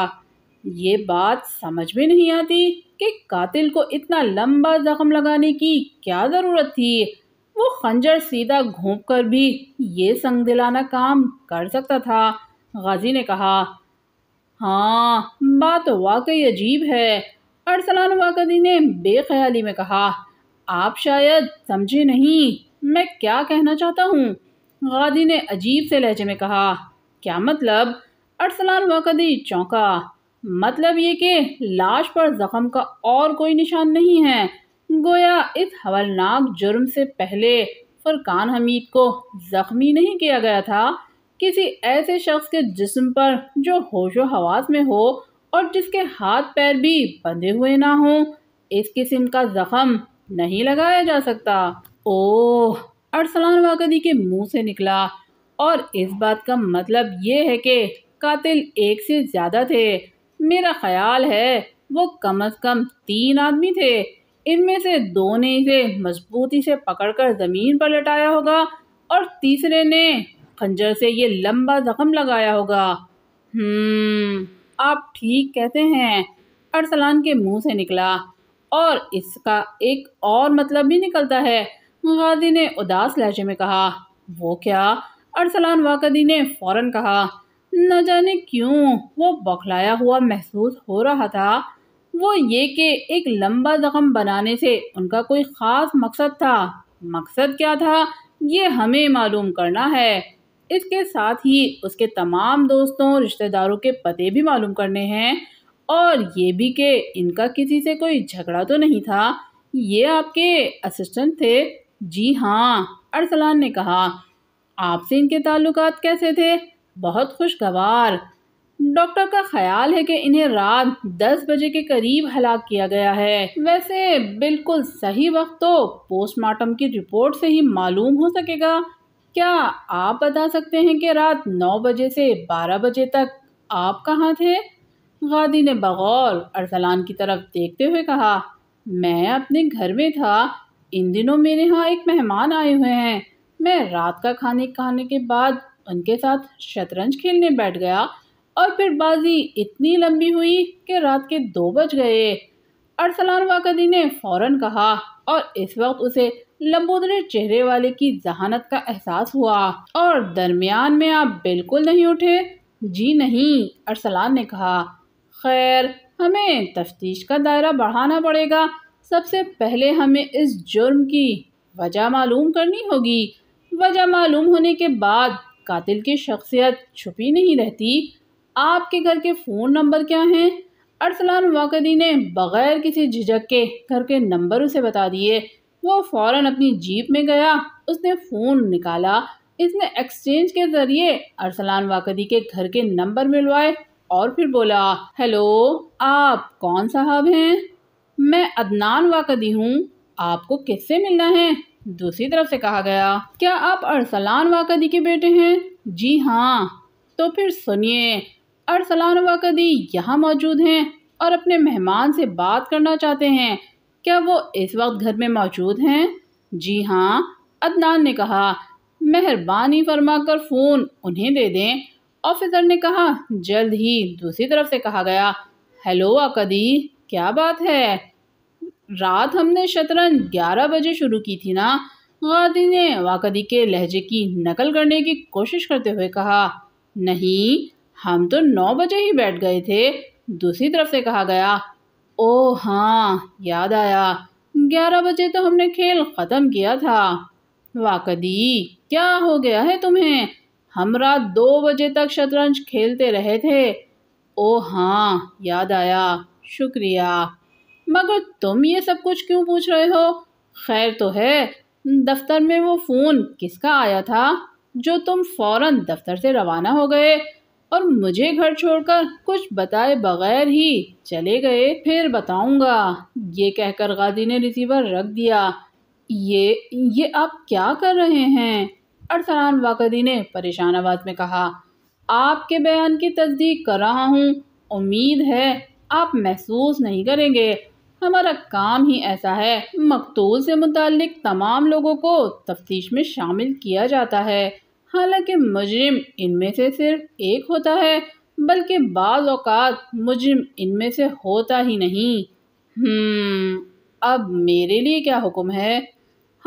ये बात समझ में नहीं आती कि कातिल को इतना लंबा ज़ख्म लगाने की क्या ज़रूरत थी वो खंजर सीधा घूम कर भी ये संग दिलाना काम कर सकता था गाजी ने कहा हाँ बात वाकई अजीब है अरसलान वाकदी ने बेख्याली में कहा आप शायद समझे नहीं मैं क्या कहना चाहता हूँ गादी ने अजीब से लहजे में कहा क्या मतलब अरसलान वाकदी चौंका मतलब ये कि लाश पर जख्म का और कोई निशान नहीं है गोया इस हवलनाक जुर्म से पहले फरकान हमीद को जख्मी नहीं किया गया था किसी ऐसे शख्स के जिस्म पर जो होशो हवास में हो और जिसके हाथ पैर भी बंधे हुए ना हों इस किस्म का जख्म नहीं लगाया जा सकता ओह अरसलान वाकदी के मुंह से निकला और इस बात का मतलब ये है कि कातिल एक से ज़्यादा थे मेरा ख्याल है वो कम अज़ कम तीन आदमी थे इनमें से दो ने इसे मजबूती से पकड़कर ज़मीन पर लटाया होगा और तीसरे ने खंजर से ये लंबा जख्म लगाया होगा हम्म आप ठीक कहते हैं अरसलान के मुंह से निकला और इसका एक और मतलब भी निकलता है गाजी ने उदास लहजे में कहा वो क्या अरसलान वाकदी ने फौरन कहा न जाने क्यों वो बौखलाया हुआ महसूस हो रहा था वो ये कि एक लंबा जख्म बनाने से उनका कोई ख़ास मकसद था मकसद क्या था ये हमें मालूम करना है इसके साथ ही उसके तमाम दोस्तों रिश्तेदारों के पते भी मालूम करने हैं और ये भी कि इनका किसी से कोई झगड़ा तो नहीं था ये आपके असिस्टेंट थे जी हाँ अरसलान ने कहा आपसे इनके ताल्लुक कैसे थे बहुत खुशगवार डॉक्टर का ख्याल है कि इन्हें रात दस बजे के करीब हलाक किया गया है वैसे बिल्कुल सही वक्त तो पोस्टमार्टम की रिपोर्ट से ही मालूम हो सकेगा क्या आप बता सकते हैं कि रात नौ बजे से बारह बजे तक आप कहाँ थे गादी ने बगौर अरसलान की तरफ देखते हुए कहा मैं अपने घर में था इन दिनों मेरे यहाँ एक मेहमान आए हुए हैं मैं रात का खाने खाने के बाद उनके साथ शतरंज खेलने बैठ गया और फिर बाजी इतनी लंबी हुई कि रात के दो बज गए अरसलान वाकदी ने फौरन कहा और इस वक्त उसे लंबोदरे चेहरे वाले की जहानत का एहसास हुआ और दरमियान में आप बिल्कुल नहीं उठे जी नहीं अरसलान ने कहा खैर हमें तफ्तीश का दायरा बढ़ाना पड़ेगा सबसे पहले हमें इस जुर्म की वजह मालूम करनी होगी वजह मालूम होने के बाद कातिल की शख्सियत छुपी नहीं रहती आपके घर के फ़ोन नंबर क्या हैं अरसलान वाकदी ने बग़ैर किसी झिझक के घर के नंबर उसे बता दिए वो फौरन अपनी जीप में गया उसने फ़ोन निकाला इसने एक्सचेंज के ज़रिए अरसलान वाकदी के घर के नंबर मिलवाए और फिर बोला हेलो आप कौन साहब हैं मैं अदनान वाकदी हूँ आपको किससे मिलना है दूसरी तरफ से कहा गया क्या आप अरसलान वाकदी के बेटे हैं जी हाँ तो फिर सुनिए अरसलान वाकदी यहाँ मौजूद हैं और अपने मेहमान से बात करना चाहते हैं क्या वो इस वक्त घर में मौजूद हैं जी हाँ अदनान ने कहा मेहरबानी फरमा कर फ़ोन उन्हें दे दें ऑफिसर ने कहा जल्द ही दूसरी तरफ से कहा गया हेलो अकदी क्या बात है रात हमने शतरंज ग्यारह बजे शुरू की थी ना गादी ने वाकदी के लहजे की नकल करने की कोशिश करते हुए कहा नहीं हम तो नौ बजे ही बैठ गए थे दूसरी तरफ से कहा गया ओ हाँ याद आया ग्यारह बजे तो हमने खेल ख़त्म किया था वाकदी क्या हो गया है तुम्हें हम रात दो बजे तक शतरंज खेलते रहे थे ओ हाँ याद आया शुक्रिया मगर तुम ये सब कुछ क्यों पूछ रहे हो खैर तो है दफ्तर में वो फ़ोन किसका आया था जो तुम फौरन दफ्तर से रवाना हो गए और मुझे घर छोड़कर कुछ बताए बगैर ही चले गए फिर बताऊंगा ये कहकर गादी ने रिसीवर रख दिया ये ये आप क्या कर रहे हैं अरसलान वाकदी ने परेशान आवाज़ में कहा आपके बयान की तस्दीक कर रहा हूँ उम्मीद है आप महसूस नहीं करेंगे हमारा काम ही ऐसा है मकतूल से मुतल तमाम लोगों को तफ्तीश में शामिल किया जाता है हालांकि मुजरिम इनमें से सिर्फ एक होता है बल्कि बाज़ अवकात मुजरिम इनमें से होता ही नहीं हम्म, अब मेरे लिए क्या हुक्म है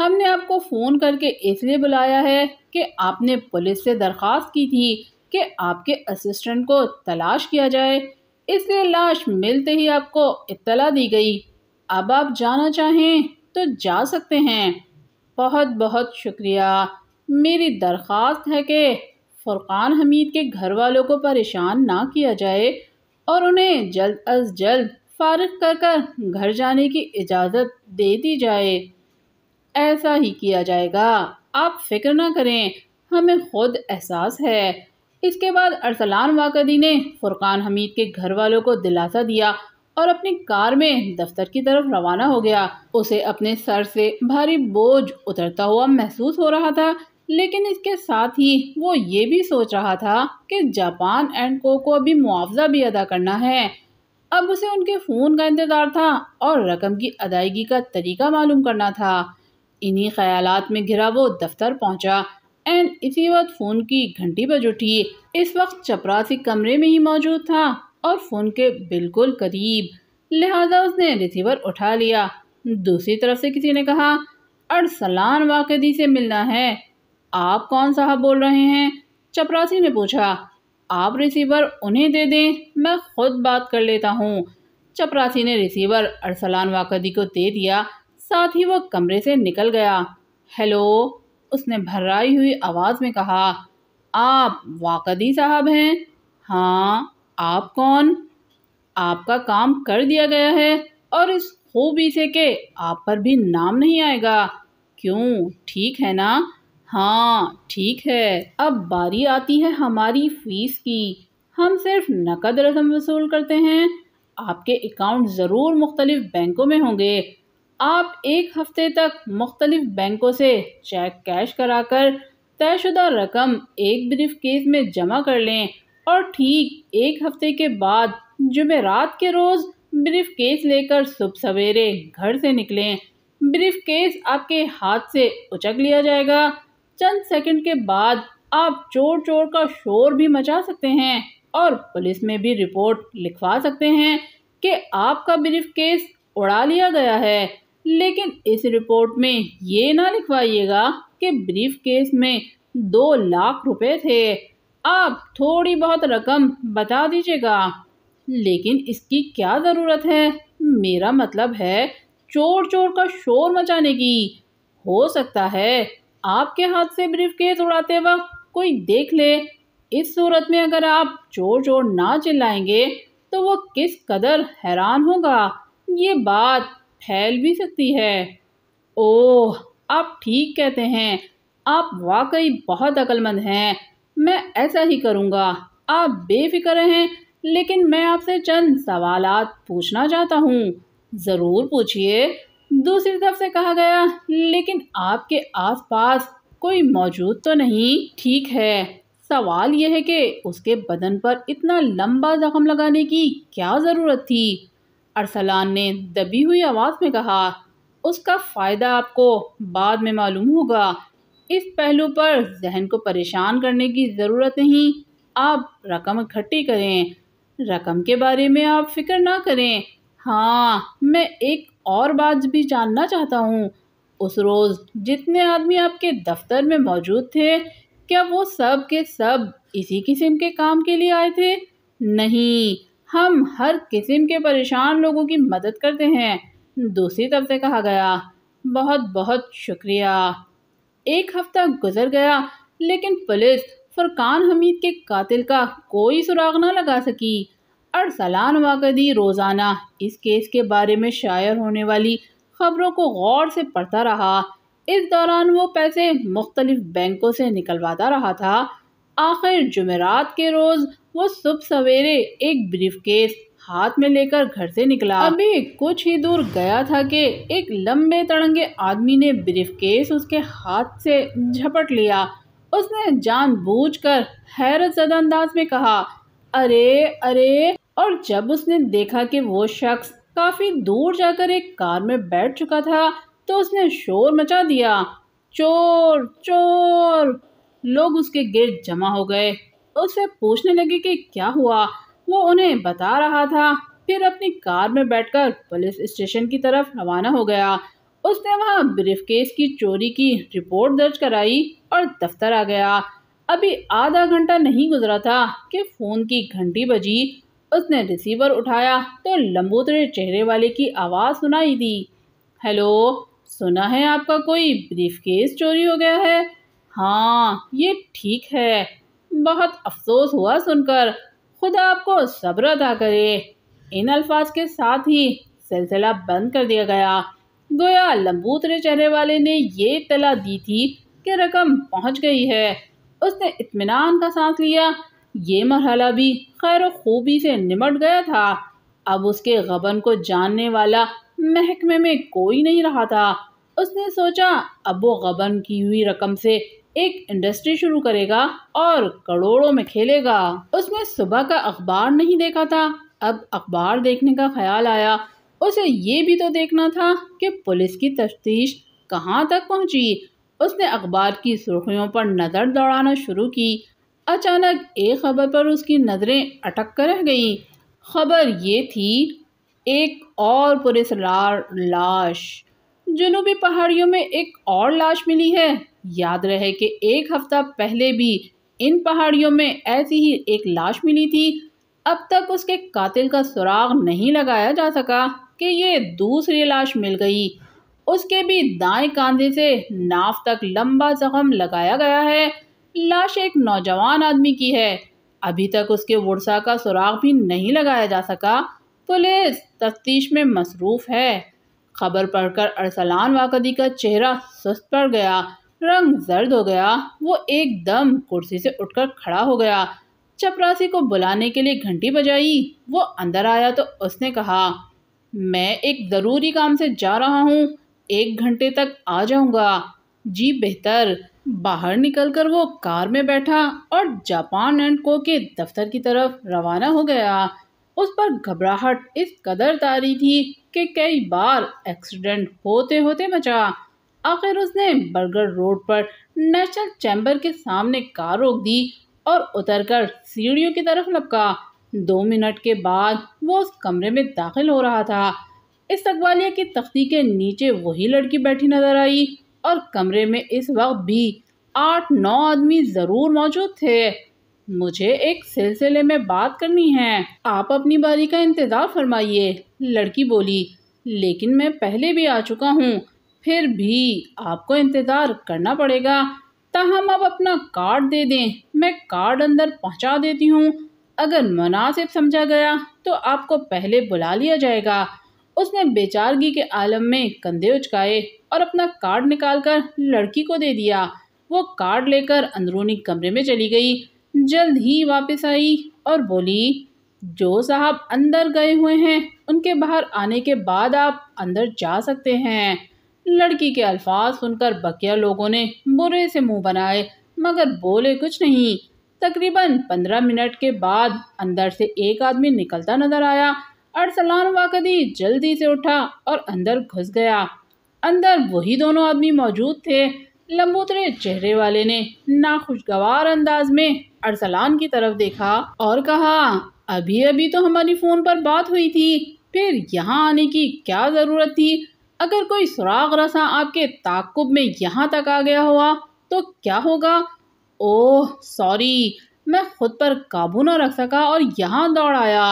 हमने आपको फ़ोन करके इसलिए बुलाया है कि आपने पुलिस से दरख्वास्त की थी कि आपके असिस्टेंट को तलाश किया जाए इसलिए लाश मिलते ही आपको इतला दी गई अब आप जाना चाहें तो जा सकते हैं बहुत बहुत शुक्रिया मेरी दरख्वास्त है कि फ़ुरक़ान हमीद के घर वालों को परेशान ना किया जाए और उन्हें जल्द अज जल्द फारग कर कर घर जाने की इजाज़त दे दी जाए ऐसा ही किया जाएगा आप फिक्र ना करें हमें खुद एहसास है इसके बाद अरसलान वाकदी ने फ़ुरक़ान हमीद के घर वालों को दिलासा दिया और अपनी कार में दफ्तर की तरफ रवाना हो गया उसे अपने सर से भारी बोझ उतरता हुआ महसूस हो रहा था लेकिन इसके साथ ही वो ये भी सोच रहा था कि जापान एंड को को अभी मुआवजा भी अदा करना है अब उसे उनके फ़ोन का इंतज़ार था और रकम की अदायगी का तरीका मालूम करना था इन्हीं ख्यालात में घिरा वो दफ्तर पहुंचा एंड इसी वक्त फ़ोन की घंटी बज उठी इस वक्त चपरासी कमरे में ही मौजूद था और फ़ोन के बिल्कुल करीब लिहाजा उसने रिसीवर उठा लिया दूसरी तरफ से किसी ने कहा अरसलान वाकदी से मिलना है आप कौन साहब बोल रहे हैं चपरासी ने पूछा आप रिसीवर उन्हें दे दें मैं खुद बात कर लेता हूँ चपरासी ने रिसीवर अरसलान वाकदी को दे दिया साथ ही वह कमरे से निकल गया हेलो उसने भर्राई हुई आवाज़ में कहा आप वाकदी साहब हैं हाँ आप कौन आपका काम कर दिया गया है और इस खूबी से के आप पर भी नाम नहीं आएगा क्यों ठीक है ना हाँ ठीक है अब बारी आती है हमारी फीस की हम सिर्फ नकद रकम वसूल करते हैं आपके अकाउंट ज़रूर मुख्तलिफ बैंकों में होंगे आप एक हफ्ते तक मुख्तलिफ बैंकों से चेक कैश करा कर तयशुदा रकम एक ब्रीफ केस में जमा कर लें और ठीक एक हफ्ते के बाद जुमे रात के रोज़ ब्रीफ केस लेकर सुबह सवेरे घर से निकलें ब्रीफ केस आपके हाथ से उचक लिया जाएगा चंद सेकंड के बाद आप चोर चोर का शोर भी मचा सकते हैं और पुलिस में भी रिपोर्ट लिखवा सकते हैं कि आपका ब्रीफ केस उड़ा लिया गया है लेकिन इस रिपोर्ट में ये ना लिखवाइएगा कि ब्रीफ केस में दो लाख रुपए थे आप थोड़ी बहुत रकम बता दीजिएगा लेकिन इसकी क्या ज़रूरत है मेरा मतलब है चोर चोर का शोर मचाने की हो सकता है आपके हाथ से ब्रीफ केस उड़ाते वक्त कोई देख ले इस सूरत में अगर आप जोर जोर ना चिल्लाएंगे तो वो किस कदर हैरान होगा ये बात फैल भी सकती है ओह आप ठीक कहते हैं आप वाकई बहुत अक्लमंद हैं मैं ऐसा ही करूँगा आप बेफिक्र हैं लेकिन मैं आपसे चंद सवालात पूछना चाहता हूँ ज़रूर पूछिए दूसरी तरफ से कहा गया लेकिन आपके आसपास कोई मौजूद तो नहीं ठीक है सवाल यह है कि उसके बदन पर इतना लंबा जख्म लगाने की क्या ज़रूरत थी अरसलान ने दबी हुई आवाज़ में कहा उसका फ़ायदा आपको बाद में मालूम होगा इस पहलू पर जहन को परेशान करने की ज़रूरत नहीं आप रकम इकट्ठी करें रकम के बारे में आप फिक्र ना करें हाँ मैं एक और बात भी जानना चाहता हूँ उस रोज़ जितने आदमी आपके दफ्तर में मौजूद थे क्या वो सब के सब इसी किस्म के काम के लिए आए थे नहीं हम हर किस्म के परेशान लोगों की मदद करते हैं दूसरी तरफ से कहा गया बहुत बहुत शुक्रिया एक हफ्ता गुजर गया लेकिन पुलिस फरकान हमीद के कातिल का कोई सुराग ना लगा सकी अरसलान वाकदी रोज़ाना इस केस के बारे में शायर होने वाली खबरों को गौर से पढ़ता रहा इस दौरान वो पैसे मुख्तलिफ बैंकों से निकलवाता रहा था आखिर जुमेरात के रोज़ वो सुबह सवेरे एक ब्रीफ केस हाथ में लेकर घर से निकला अभी कुछ ही दूर गया था कि एक लंबे तड़ंगे आदमी ने ब्रीफ केस उसके हाथ से झपट लिया उसने जानबूझकर हैरत जदा अंदाज में कहा अरे अरे और जब उसने देखा कि वो शख्स काफ़ी दूर जाकर एक कार में बैठ चुका था तो उसने शोर मचा दिया चोर चोर लोग उसके गिर जमा हो गए उसे पूछने लगे कि क्या हुआ वो उन्हें बता रहा था फिर अपनी कार में बैठकर पुलिस स्टेशन की तरफ रवाना हो गया उसने वहाँ ब्रीफकेस की चोरी की रिपोर्ट दर्ज कराई और दफ्तर आ गया अभी आधा घंटा नहीं गुजरा था कि फ़ोन की घंटी बजी उसने रिसीवर उठाया तो लंबोतरे चेहरे वाले की आवाज़ सुनाई दी हेलो सुना है आपका कोई ब्रीफ केस चोरी हो गया है हाँ ये ठीक है बहुत अफसोस हुआ सुनकर खुदा आपको सब्र अदा करे इन अल्फाज के साथ ही सिलसिला बंद कर दिया गया गोया लंबूतरे चेहरे वाले ने ये इतला दी थी कि रकम पहुंच गई है उसने इतमान का सांस लिया ये मरहला भी खैर खूबी से निमट गया था अब उसके गबन को जानने वाला महकमे में कोई नहीं रहा था उसने सोचा अब वो गबन की हुई रकम से एक इंडस्ट्री शुरू करेगा और करोड़ों में खेलेगा उसने सुबह का अखबार नहीं देखा था अब अखबार देखने का ख्याल आया उसे ये भी तो देखना था कि पुलिस की तफ्तीश कहाँ तक पहुँची उसने अखबार की सुर्खियों पर नज़र दौड़ाना शुरू की अचानक एक खबर पर उसकी नज़रें अटक कर रह गईं खबर ये थी एक और पुरेसरार लाश जुनूबी पहाड़ियों में एक और लाश मिली है याद रहे कि एक हफ्ता पहले भी इन पहाड़ियों में ऐसी ही एक लाश मिली थी अब तक उसके कातिल का सुराग नहीं लगाया जा सका कि ये दूसरी लाश मिल गई उसके भी दाएं कांधे से नाफ तक लंबा जख्म लगाया गया है लाश एक नौजवान आदमी की है अभी तक उसके वर्षा का सुराग भी नहीं लगाया जा सका पुलिस तफ्तीश में मसरूफ़ है खबर पढ़कर अरसलान वाकदी का चेहरा सुस्त पड़ गया रंग जर्द हो गया वो एकदम कुर्सी से उठकर खड़ा हो गया चपरासी को बुलाने के लिए घंटी बजाई वो अंदर आया तो उसने कहा मैं एक ज़रूरी काम से जा रहा हूँ एक घंटे तक आ जाऊँगा जी बेहतर बाहर निकलकर वो कार में बैठा और जापान एंड को के दफ्तर की तरफ रवाना हो गया उस पर घबराहट इस कदर तारी थी कि कई बार एक्सीडेंट होते होते मचा आखिर उसने बर्गर रोड पर नेशनल चैम्बर के सामने कार रोक दी और उतरकर सीढ़ियों की तरफ लपका दो मिनट के बाद वो उस कमरे में दाखिल हो रहा था इस तकवालिया की तख्ती के नीचे वही लड़की बैठी नजर आई और कमरे में इस वक्त भी आठ नौ आदमी ज़रूर मौजूद थे मुझे एक सिलसिले में बात करनी है आप अपनी बारी का इंतज़ार फरमाइए लड़की बोली लेकिन मैं पहले भी आ चुका हूँ फिर भी आपको इंतज़ार करना पड़ेगा तहम अब अपना कार्ड दे दें मैं कार्ड अंदर पहुँचा देती हूँ अगर मुनासिब समझा गया तो आपको पहले बुला लिया जाएगा उसने बेचारगी के आलम में कंधे उचकाए और अपना कार्ड निकालकर लड़की को दे दिया वो कार्ड लेकर अंदरूनी कमरे में चली गई जल्द ही वापस आई और बोली जो साहब अंदर गए हुए हैं उनके बाहर आने के बाद आप अंदर जा सकते हैं लड़की के अल्फाज सुनकर बकिया लोगों ने बुरे से मुंह बनाए मगर बोले कुछ नहीं तकरीबन पंद्रह मिनट के बाद अंदर से एक आदमी निकलता नजर आया अरसलान वाकदी जल्दी से उठा और अंदर घुस गया अंदर वही दोनों आदमी मौजूद थे लंबोतरे चेहरे वाले ने नाखुशगवार अंदाज में अरसलान की तरफ देखा और कहा अभी अभी तो हमारी फ़ोन पर बात हुई थी फिर यहाँ आने की क्या ज़रूरत थी अगर कोई सुराग रसा आपके ताकुब में यहाँ तक आ गया हुआ तो क्या होगा ओह सॉरी मैं खुद पर काबू न रख सका और यहाँ दौड़ आया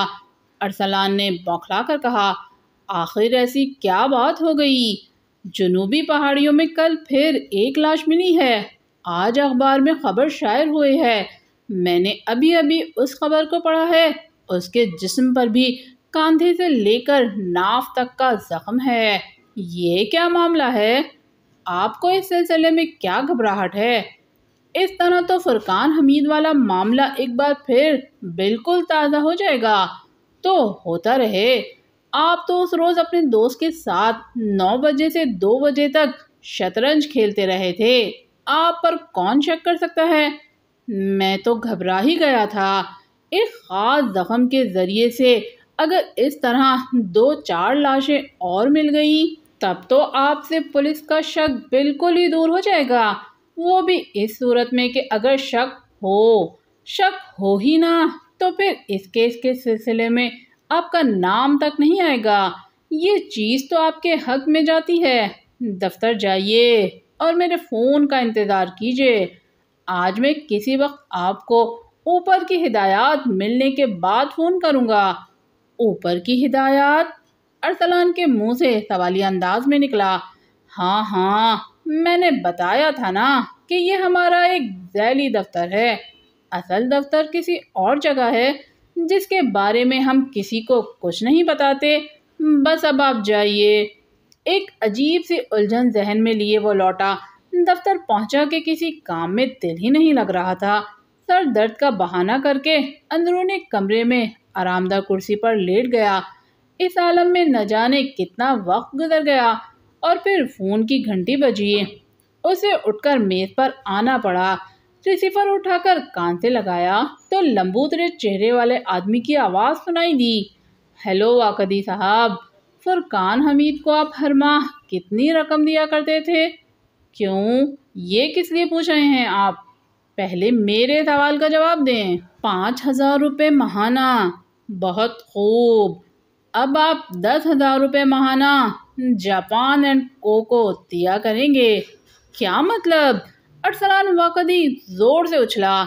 अरसलान ने बौखला कर कहा आखिर ऐसी क्या बात हो गई जनूबी पहाड़ियों में कल फिर एक लाश मिली है आज अखबार में खबर शायर हुई है मैंने अभी अभी उस खबर को पढ़ा है उसके जिस्म पर भी कंधे से लेकर नाफ तक का जख्म है ये क्या मामला है आपको इस सिलसिले में क्या घबराहट है इस तरह तो फुरकान हमीद वाला मामला एक बार फिर बिल्कुल ताज़ा हो जाएगा तो होता रहे आप तो उस रोज़ अपने दोस्त के साथ नौ बजे से दो बजे तक शतरंज खेलते रहे थे आप पर कौन शक कर सकता है मैं तो घबरा ही गया था एक ख़ास जख्म के ज़रिए से अगर इस तरह दो चार लाशें और मिल गई तब तो आपसे पुलिस का शक बिल्कुल ही दूर हो जाएगा वो भी इस सूरत में कि अगर शक हो शक हो ही ना तो फिर इस केस के सिलसिले में आपका नाम तक नहीं आएगा ये चीज़ तो आपके हक में जाती है दफ्तर जाइए और मेरे फ़ोन का इंतज़ार कीजिए आज मैं किसी वक्त आपको ऊपर की हिदायत मिलने के बाद फ़ोन करूँगा ऊपर की हिदायत अरसलान के मुंह से सवाली अंदाज में निकला हाँ हाँ मैंने बताया था ना कि ये हमारा एक जैली दफ्तर है असल दफ्तर किसी और जगह है जिसके बारे में हम किसी को कुछ नहीं बताते बस अब आप जाइए एक अजीब सी उलझन जहन में लिए वो लौटा दफ्तर पहुंचा के किसी काम में दिल ही नहीं लग रहा था सर दर्द का बहाना करके अंदरूनी कमरे में आरामदा कुर्सी पर लेट गया इस आलम में न जाने कितना वक्त गुजर गया और फिर फ़ोन की घंटी बजी उसे उठकर मेज़ पर आना पड़ा रिसीवर उठाकर कान से लगाया तो लंबूतरे चेहरे वाले आदमी की आवाज़ सुनाई दी हेलो वाकदी साहब फुरकान हमीद को आप हर माह कितनी रकम दिया करते थे क्यों ये किस लिए पूछ रहे हैं आप पहले मेरे सवाल का जवाब दें पाँच हज़ार रुपये महाना बहुत खूब अब आप दस हज़ार रुपये महाना जापान एंड कोको दिया करेंगे क्या मतलब अरसलान वाकदी जोर से उछला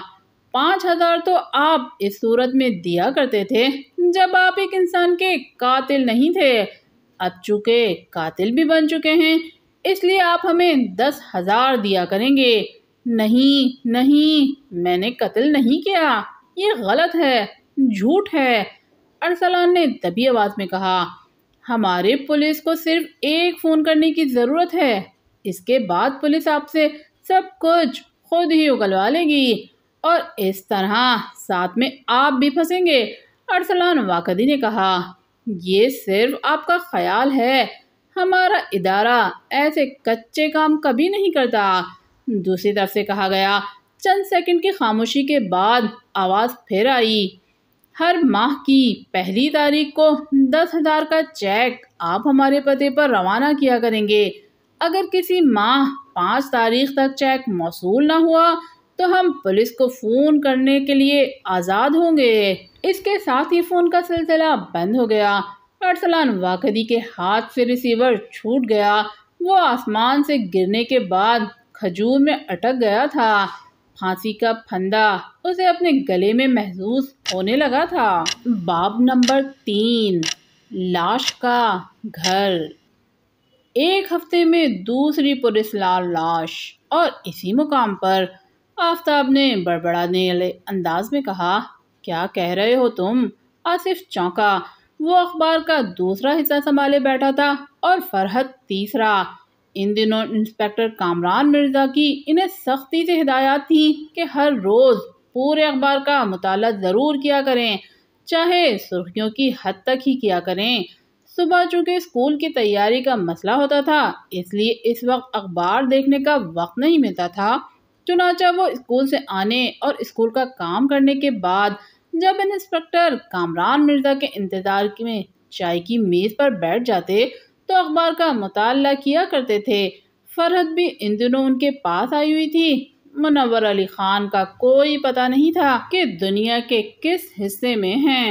पाँच हजार तो आप इस सूरत में दिया करते थे जब आप एक इंसान के कातिल नहीं थे अब चुके कातिल भी बन चुके हैं इसलिए आप हमें दस हजार दिया करेंगे नहीं नहीं मैंने कत्ल नहीं किया ये गलत है झूठ है अरसलान ने दबी आवाज़ में कहा हमारे पुलिस को सिर्फ एक फ़ोन करने की ज़रूरत है इसके बाद पुलिस आपसे सब कुछ खुद ही उगलवा लेगी और इस तरह साथ में आप भी फंसेंगे अरसलान वाकदी ने कहा ये सिर्फ आपका ख्याल है हमारा इदारा ऐसे कच्चे काम कभी नहीं करता दूसरी तरफ से कहा गया चंद सेकंड की खामोशी के बाद आवाज़ फिर आई हर माह की पहली तारीख को दस हज़ार का चेक आप हमारे पते पर रवाना किया करेंगे अगर किसी माह पाँच तारीख तक चेक मौसू ना हुआ तो हम पुलिस को फ़ोन करने के लिए आज़ाद होंगे इसके साथ ही फ़ोन का सिलसिला बंद हो गया अरसलान वाकदी के हाथ से रिसीवर छूट गया वो आसमान से गिरने के बाद खजूर में अटक गया था फांसी का फंदा उसे अपने गले में महसूस होने लगा था बाब नंबर तीन लाश का घर एक हफ्ते में दूसरी पुलिस लाल लाश और इसी मुकाम पर आफ्ताब ने बड़बड़ाने वाले अंदाज में कहा क्या कह रहे हो तुम आसिफ चौंका वो अखबार का दूसरा हिस्सा संभाले बैठा था और फरहत तीसरा इन दिनों इंस्पेक्टर कामरान मिर्ज़ा की इन्हें सख्ती से हिदायत थी कि हर रोज़ पूरे अखबार का मताल ज़रूर किया करें चाहे सुर्खियों की हद तक ही किया करें सुबह चूँकि स्कूल की तैयारी का मसला होता था इसलिए इस वक्त अखबार देखने का वक्त नहीं मिलता था चुनाचा वो स्कूल से आने और स्कूल का काम करने के बाद जब इंस्पेक्टर कामरान मिर्जा के इंतज़ार में चाय की मेज़ पर बैठ जाते तो अखबार का मताल किया करते थे फरहद भी इन दिनों उनके पास आई हुई थी मुनवर अली खान का कोई पता नहीं था कि दुनिया के किस हिस्से में हैं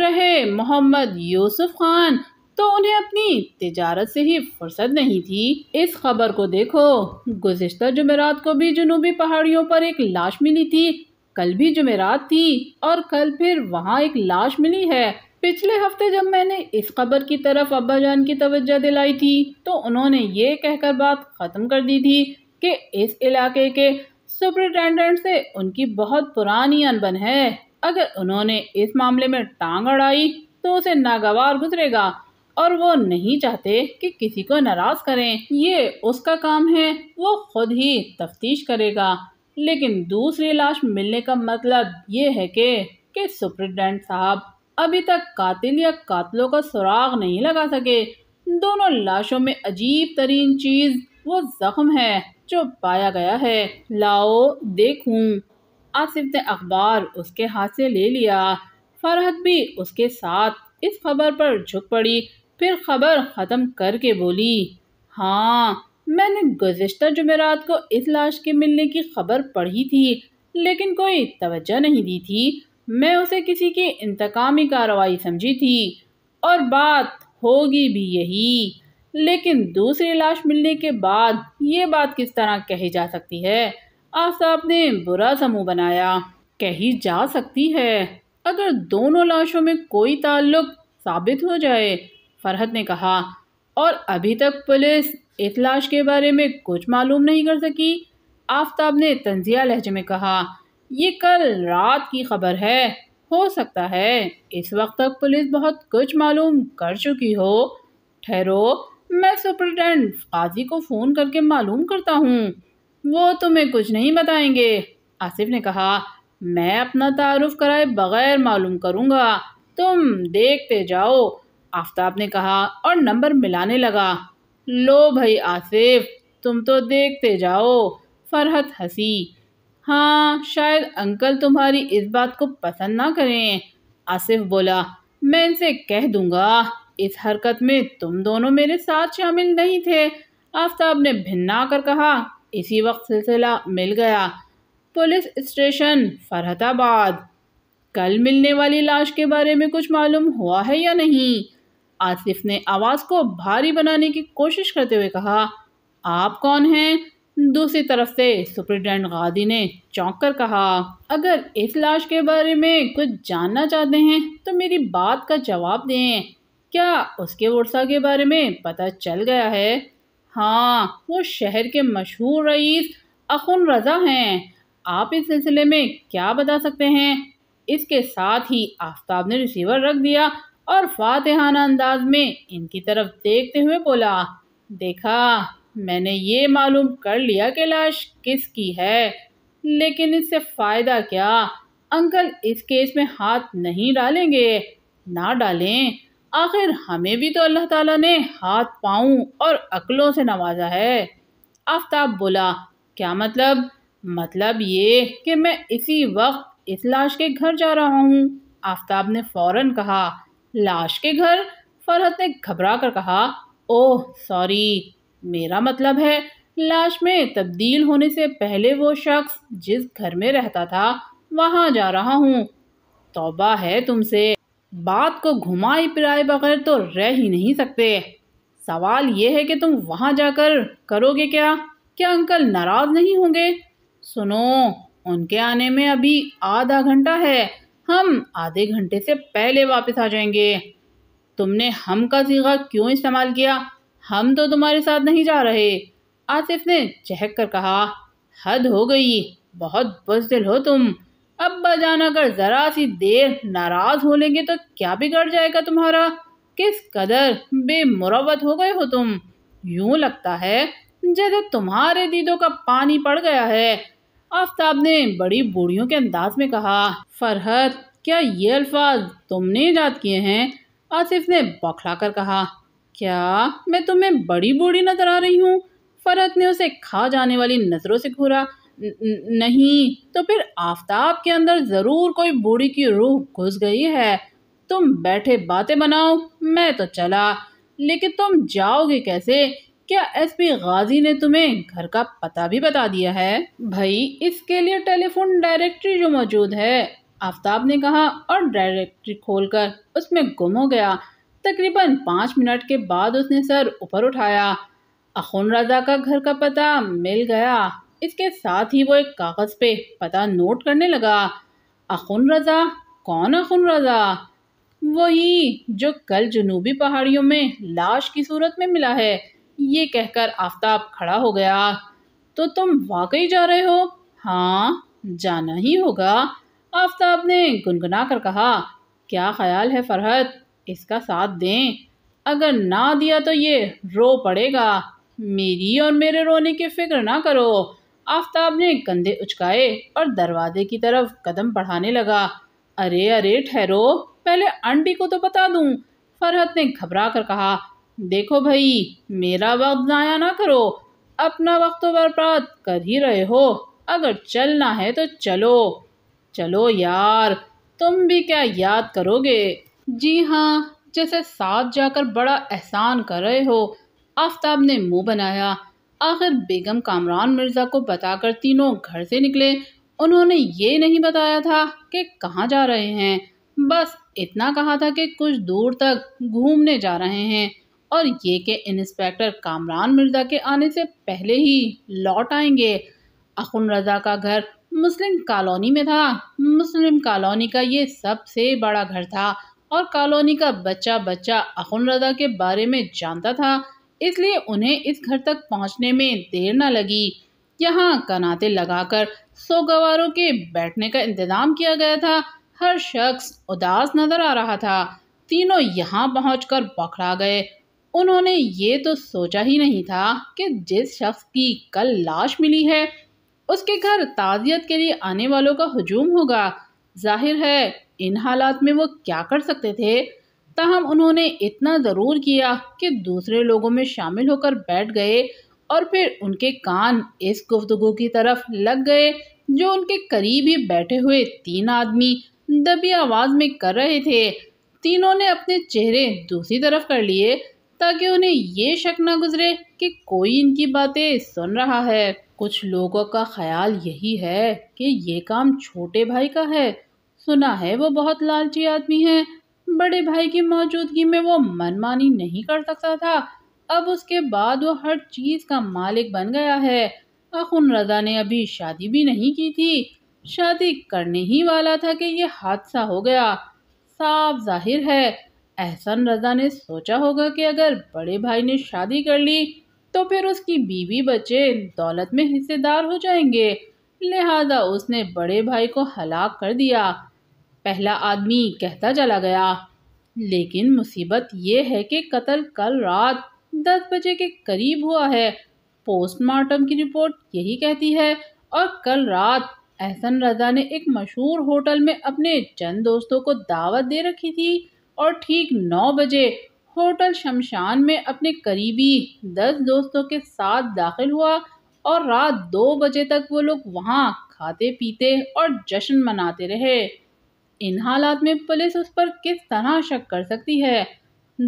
रहे मोहम्मद यूसुफ खान तो उन्हें अपनी तजारत से ही फुर्सत नहीं थी इस खबर को देखो गुजशत जमेरात को भी जनूबी पहाड़ियों पर एक लाश मिली थी कल भी जमेरात थी और कल फिर वहाँ एक लाश मिली है पिछले हफ्ते जब मैंने इस खबर की तरफ अब्बा जान की तवज्जो दिलाई थी तो उन्होंने ये कहकर बात ख़त्म कर दी थी कि इस इलाके के सुपरिटेंडेंट से उनकी बहुत पुरानी अनबन है अगर उन्होंने इस मामले में टांग अड़ाई तो उसे नागवार गुजरेगा और वो नहीं चाहते कि किसी को नाराज़ करें ये उसका काम है वो खुद ही तफ्तीश करेगा लेकिन दूसरी लाश मिलने का मतलब ये है कि कि सुप्रिंटेंडेंट साहब अभी तक कातिल या कातलों का सुराग नहीं लगा सके दोनों लाशों में अजीब तरीन चीज़ वो ज़ख्म है जो पाया गया है लाओ देखूं आसिफ ने अखबार उसके हाथ से ले लिया फरहत भी उसके साथ इस खबर पर झुक पड़ी फिर खबर ख़त्म करके बोली हाँ मैंने गुज्तर जुमेरात को इस लाश के मिलने की खबर पढ़ी थी लेकिन कोई तवज्जो नहीं दी थी मैं उसे किसी की इंतकामी कार्रवाई समझी थी और बात होगी भी यही लेकिन दूसरी लाश मिलने के बाद ये बात किस तरह कही जा सकती है आफ्ताब ने बुरा समूह बनाया कही जा सकती है अगर दोनों लाशों में कोई ताल्लुक साबित हो जाए फरहत ने कहा और अभी तक पुलिस इस लाश के बारे में कुछ मालूम नहीं कर सकी आफ्ताब ने तंजिया लहजे में कहा ये कल रात की खबर है हो सकता है इस वक्त तक पुलिस बहुत कुछ मालूम कर चुकी हो ठहरो मैं सुपरिटेंडेंट काजी को फ़ोन करके मालूम करता हूँ वो तुम्हें कुछ नहीं बताएंगे आसिफ ने कहा मैं अपना तारुफ कराए बगैर मालूम करूँगा तुम देखते जाओ आफ्ताब ने कहा और नंबर मिलाने लगा लो भाई आसिफ तुम तो देखते जाओ फरहत हंसी हाँ शायद अंकल तुम्हारी इस बात को पसंद ना करें आसिफ बोला मैं इनसे कह दूंगा इस हरकत में तुम दोनों मेरे साथ शामिल नहीं थे आफ्ताब ने भिन्ना कर कहा इसी वक्त सिलसिला मिल गया पुलिस स्टेशन फरहताबाद कल मिलने वाली लाश के बारे में कुछ मालूम हुआ है या नहीं आसिफ ने आवाज़ को भारी बनाने की कोशिश करते हुए कहा आप कौन हैं दूसरी तरफ से सुप्रिंटेंडेंट गादी ने चौंक कर कहा अगर इस लाश के बारे में कुछ जानना चाहते हैं तो मेरी बात का जवाब दें क्या उसके वर्षा के बारे में पता चल गया है हाँ वो शहर के मशहूर रईस अखुन रज़ा हैं आप इस सिलसिले में क्या बता सकते हैं इसके साथ ही आफ्ताब ने रिसीवर रख दिया और फातहाना अंदाज में इनकी तरफ देखते हुए बोला देखा मैंने ये मालूम कर लिया कि लाश किसकी है लेकिन इससे फ़ायदा क्या अंकल इस केस में हाथ नहीं डालेंगे ना डालें आखिर हमें भी तो अल्लाह ताला ने हाथ पाऊँ और अकलों से नवाजा है आफ्ताब बोला क्या मतलब मतलब ये कि मैं इसी वक्त इस लाश के घर जा रहा हूँ आफ्ताब ने फौरन कहा लाश के घर फरहत ने घबरा कर कहा ओह सॉरी मेरा मतलब है लाश में तब्दील होने से पहले वो शख्स जिस घर में रहता था वहाँ जा रहा हूँ तोबा है तुमसे बात को घुमाए पिराए बगैर तो रह ही नहीं सकते सवाल ये है कि तुम वहाँ जाकर करोगे क्या क्या अंकल नाराज़ नहीं होंगे सुनो उनके आने में अभी आधा घंटा है हम आधे घंटे से पहले वापस आ जाएंगे तुमने हम का सीगा क्यों इस्तेमाल किया हम तो तुम्हारे साथ नहीं जा रहे आसिफ ने चहक कर कहा हद हो गई बहुत बजदिल हो तुम अब्बा जान अगर ज़रा सी देर नाराज़ हो लेंगे तो क्या बिगड़ जाएगा तुम्हारा किस कदर बेमुरवत हो गए हो तुम यूं लगता है जैसे तुम्हारे दीदों का पानी पड़ गया है आफ्ताब ने बड़ी बूढ़ियों के अंदाज में कहा फरहत क्या ये अल्फाज तुमने ईजाद किए हैं आसिफ ने बौखला कर कहा क्या मैं तुम्हें बड़ी बूढ़ी नजर आ रही हूँ फरहत ने उसे खा जाने वाली नज़रों से घूरा नहीं तो फिर आफ्ताब के अंदर ज़रूर कोई बूढ़ी की रूह घुस गई है तुम बैठे बातें बनाओ मैं तो चला लेकिन तुम जाओगे कैसे क्या एसपी गाजी ने तुम्हें घर का पता भी बता दिया है भाई इसके लिए टेलीफोन डायरेक्टरी जो मौजूद है आफ्ताब ने कहा और डायरेक्टरी खोलकर उसमें गुम हो गया तकरीबन पाँच मिनट के बाद उसने सर ऊपर उठाया अखुन रजा का घर का पता मिल गया इसके साथ ही वो एक कागज़ पे पता नोट करने लगा अखुन रजा कौन अखुन रजा वही जो कल जनूबी पहाड़ियों में लाश की सूरत में मिला है ये कहकर आफ्ताब खड़ा हो गया तो तुम वाकई जा रहे हो हाँ जाना ही होगा आफ्ताब ने गुनगुना कर कहा क्या ख्याल है फरहत इसका साथ दें अगर ना दिया तो ये रो पड़ेगा मेरी और मेरे रोने की फिक्र ना करो आफ्ताब ने कंधे उचकाए और दरवाजे की तरफ कदम बढ़ाने लगा अरे अरे ठहरो पहले आंटी को तो बता दूं फरहत ने घबरा कर कहा देखो भाई मेरा वक्त ज़ाया ना करो अपना वक्त तो बर्बाद कर ही रहे हो अगर चलना है तो चलो चलो यार तुम भी क्या याद करोगे जी हाँ जैसे साथ जाकर बड़ा एहसान कर रहे हो आफ्ताब ने मुंह बनाया आखिर बेगम कामरान मिर्ज़ा को बताकर तीनों घर से निकले उन्होंने ये नहीं बताया था कि कहाँ जा रहे हैं बस इतना कहा था कि कुछ दूर तक घूमने जा रहे हैं और ये कि इंस्पेक्टर कामरान मिर्ज़ा के आने से पहले ही लौट आएंगे अखुन रजा का घर मुस्लिम कॉलोनी में था मुस्लिम कॉलोनी का ये सबसे बड़ा घर था और कॉलोनी का बच्चा बच्चा अखुन रजा के बारे में जानता था इसलिए उन्हें इस घर तक पहुंचने में देर न लगी यहाँ कनाते लगाकर सोगवारों के बैठने का इंतज़ाम किया गया था हर शख्स उदास नज़र आ रहा था तीनों यहाँ पहुँच कर गए उन्होंने ये तो सोचा ही नहीं था कि जिस शख्स की कल लाश मिली है उसके घर ताज़ियत के लिए आने वालों का हजूम होगा जाहिर है इन हालात में वो क्या कर सकते थे ताहम उन्होंने इतना ज़रूर किया कि दूसरे लोगों में शामिल होकर बैठ गए और फिर उनके कान इस गुफ्तु की तरफ लग गए जो उनके करीब ही बैठे हुए तीन आदमी दबी आवाज़ में कर रहे थे तीनों ने अपने चेहरे दूसरी तरफ कर लिए ताकि उन्हें ये शक न गुजरे कि कोई इनकी बातें सुन रहा है कुछ लोगों का ख्याल यही है कि ये काम छोटे भाई का है सुना है वो बहुत लालची आदमी है बड़े भाई की मौजूदगी में वो मनमानी नहीं कर सकता था अब उसके बाद वो हर चीज़ का मालिक बन गया है अखुन रजा ने अभी शादी भी नहीं की थी शादी करने ही वाला था कि यह हादसा हो गया साफ जाहिर है एहसन रजा ने सोचा होगा कि अगर बड़े भाई ने शादी कर ली तो फिर उसकी बीवी बच्चे दौलत में हिस्सेदार हो जाएंगे लिहाजा उसने बड़े भाई को हलाक कर दिया पहला आदमी कहता चला गया लेकिन मुसीबत यह है कि कत्ल कल रात दस बजे के करीब हुआ है पोस्टमार्टम की रिपोर्ट यही कहती है और कल रात एहसन रजा ने एक मशहूर होटल में अपने चंद दोस्तों को दावत दे रखी थी और ठीक नौ बजे होटल शमशान में अपने करीबी दस दोस्तों के साथ दाखिल हुआ और रात दो बजे तक वो लोग वहाँ खाते पीते और जश्न मनाते रहे इन हालात में पुलिस उस पर किस तरह शक कर सकती है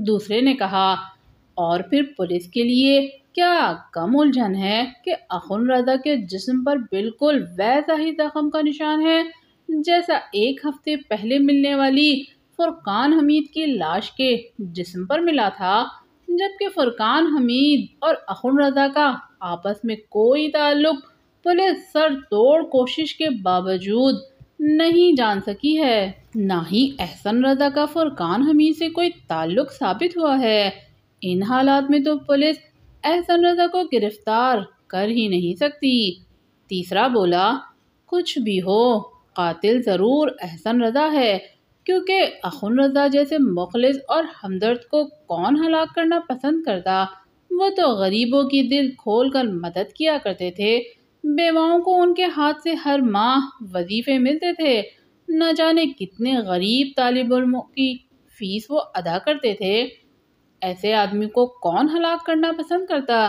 दूसरे ने कहा और फिर पुलिस के लिए क्या कम उलझन है कि अखुन रजा के जिस्म पर बिल्कुल वैसा ही जख्म का निशान है जैसा एक हफ्ते पहले मिलने वाली फुरकान हमीद की लाश के जिस्म पर मिला था जबकि फुरकान हमीद और अखुन रजा का आपस में कोई ताल्लुक पुलिस सर तोड़ कोशिश के बावजूद नहीं जान सकी है ना ही एहसन रजा का फुरकान हमीद से कोई ताल्लुक साबित हुआ है इन हालात में तो पुलिस एहसन रजा को गिरफ्तार कर ही नहीं सकती तीसरा बोला कुछ भी हो कातिल ज़रूर एहसन रजा है क्योंकि अखुन रजा जैसे मुखलिस और हमदर्द को कौन हलाक करना पसंद करता वो तो गरीबों की दिल खोल कर मदद किया करते थे बेवाओं को उनके हाथ से हर माह वजीफ़े मिलते थे न जाने कितने गरीब तालब की फ़ीस वो अदा करते थे ऐसे आदमी को कौन हलाक करना पसंद करता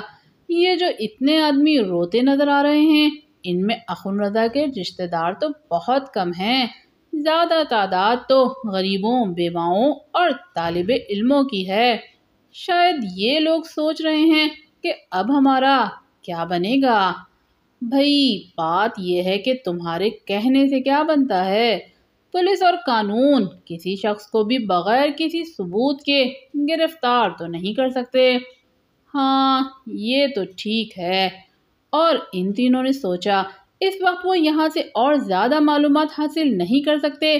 ये जो इतने आदमी रोते नज़र आ रहे हैं इनमें अखुन रजा के रिश्तेदार तो बहुत कम हैं ज़्यादा तादाद तो गरीबों बेवाओं और तालब इलमों की है शायद ये लोग सोच रहे हैं कि अब हमारा क्या बनेगा भाई बात यह है कि तुम्हारे कहने से क्या बनता है पुलिस और कानून किसी शख्स को भी बग़ैर किसी सबूत के गिरफ्तार तो नहीं कर सकते हाँ ये तो ठीक है और इन तीनों ने सोचा इस वक्त वो यहाँ से और ज़्यादा मालूम हासिल नहीं कर सकते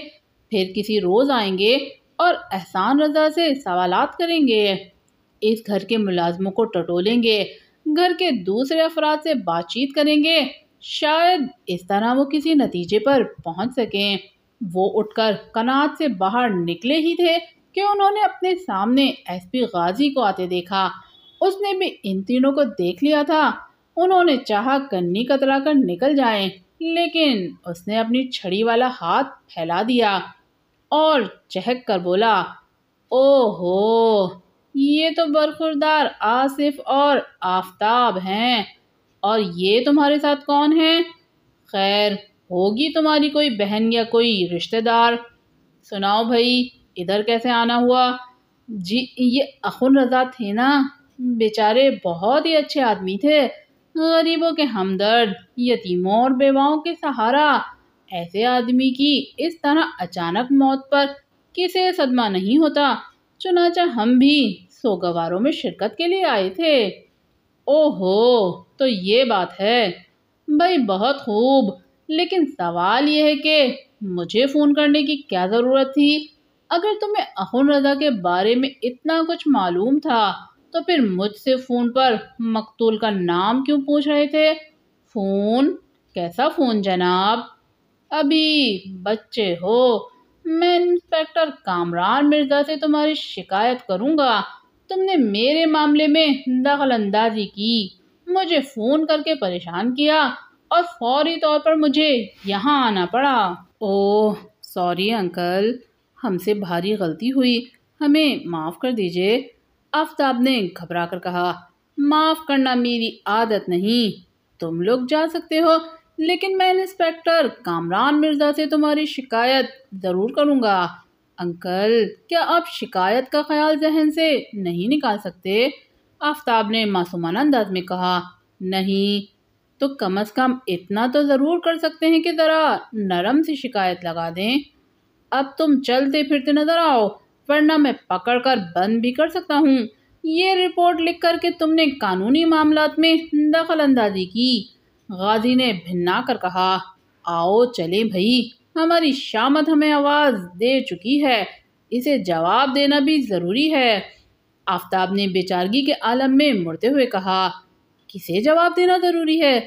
फिर किसी रोज़ आएंगे और एहसान रजा से सवाल करेंगे इस घर के मुलाजमों को टटोलेंगे घर के दूसरे अफराद से बातचीत करेंगे शायद इस तरह वो किसी नतीजे पर पहुंच सकें वो उठकर कनात से बाहर निकले ही थे कि उन्होंने अपने सामने एसपी गाजी को आते देखा उसने भी इन तीनों को देख लिया था उन्होंने चाह कन्नी कर निकल जाए लेकिन उसने अपनी छड़ी वाला हाथ फैला दिया और चहक कर बोला ओहो ये तो बरखुरदार आसिफ और आफताब हैं और ये तुम्हारे साथ कौन है खैर होगी तुम्हारी कोई बहन या कोई रिश्तेदार सुनाओ भाई इधर कैसे आना हुआ जी ये अखुन रजा थे ना बेचारे बहुत ही अच्छे आदमी थे गरीबों के हमदर्द यतीमों और बेवाओं के सहारा ऐसे आदमी की इस तरह अचानक मौत पर किसे सदमा नहीं होता चुनाचा हम भी सोगवारों में शिरकत के लिए आए थे ओहो तो ये बात है भाई बहुत खूब लेकिन सवाल यह है कि मुझे फ़ोन करने की क्या ज़रूरत थी अगर तुम्हें अहुन रजा के बारे में इतना कुछ मालूम था तो फिर मुझसे फ़ोन पर मकतूल का नाम क्यों पूछ रहे थे फ़ोन कैसा फ़ोन जनाब अभी बच्चे हो मैं इंस्पेक्टर कामरान मिर्ज़ा से तुम्हारी शिकायत करूँगा तुमने मेरे मामले में दखल अंदाजी की मुझे फ़ोन करके परेशान किया और फौरी तौर पर मुझे यहाँ आना पड़ा ओह सॉरी अंकल हमसे भारी गलती हुई हमें माफ़ कर दीजिए आफ्ताब ने घबरा कर कहा माफ़ करना मेरी आदत नहीं तुम लोग जा सकते हो लेकिन मैं इंस्पेक्टर कामरान मिर्ज़ा से तुम्हारी शिकायत ज़रूर करूँगा अंकल क्या आप शिकायत का ख्याल जहन से नहीं निकाल सकते आफ्ताब ने मासूमान अंदाज में कहा नहीं तो कम अज़ कम इतना तो ज़रूर कर सकते हैं कि ज़रा नरम सी शिकायत लगा दें अब तुम चलते फिरते नज़र आओ वरना मैं पकड़कर बंद भी कर सकता हूँ ये रिपोर्ट लिख कर के तुमने कानूनी मामला में दखल अंदाजी की गाजी ने भिन्ना कर कहा आओ चले भाई हमारी शामत हमें आवाज़ दे चुकी है इसे जवाब देना भी ज़रूरी है आफ्ताब ने बेचारगी के आलम में मुड़ते हुए कहा किसे जवाब देना ज़रूरी है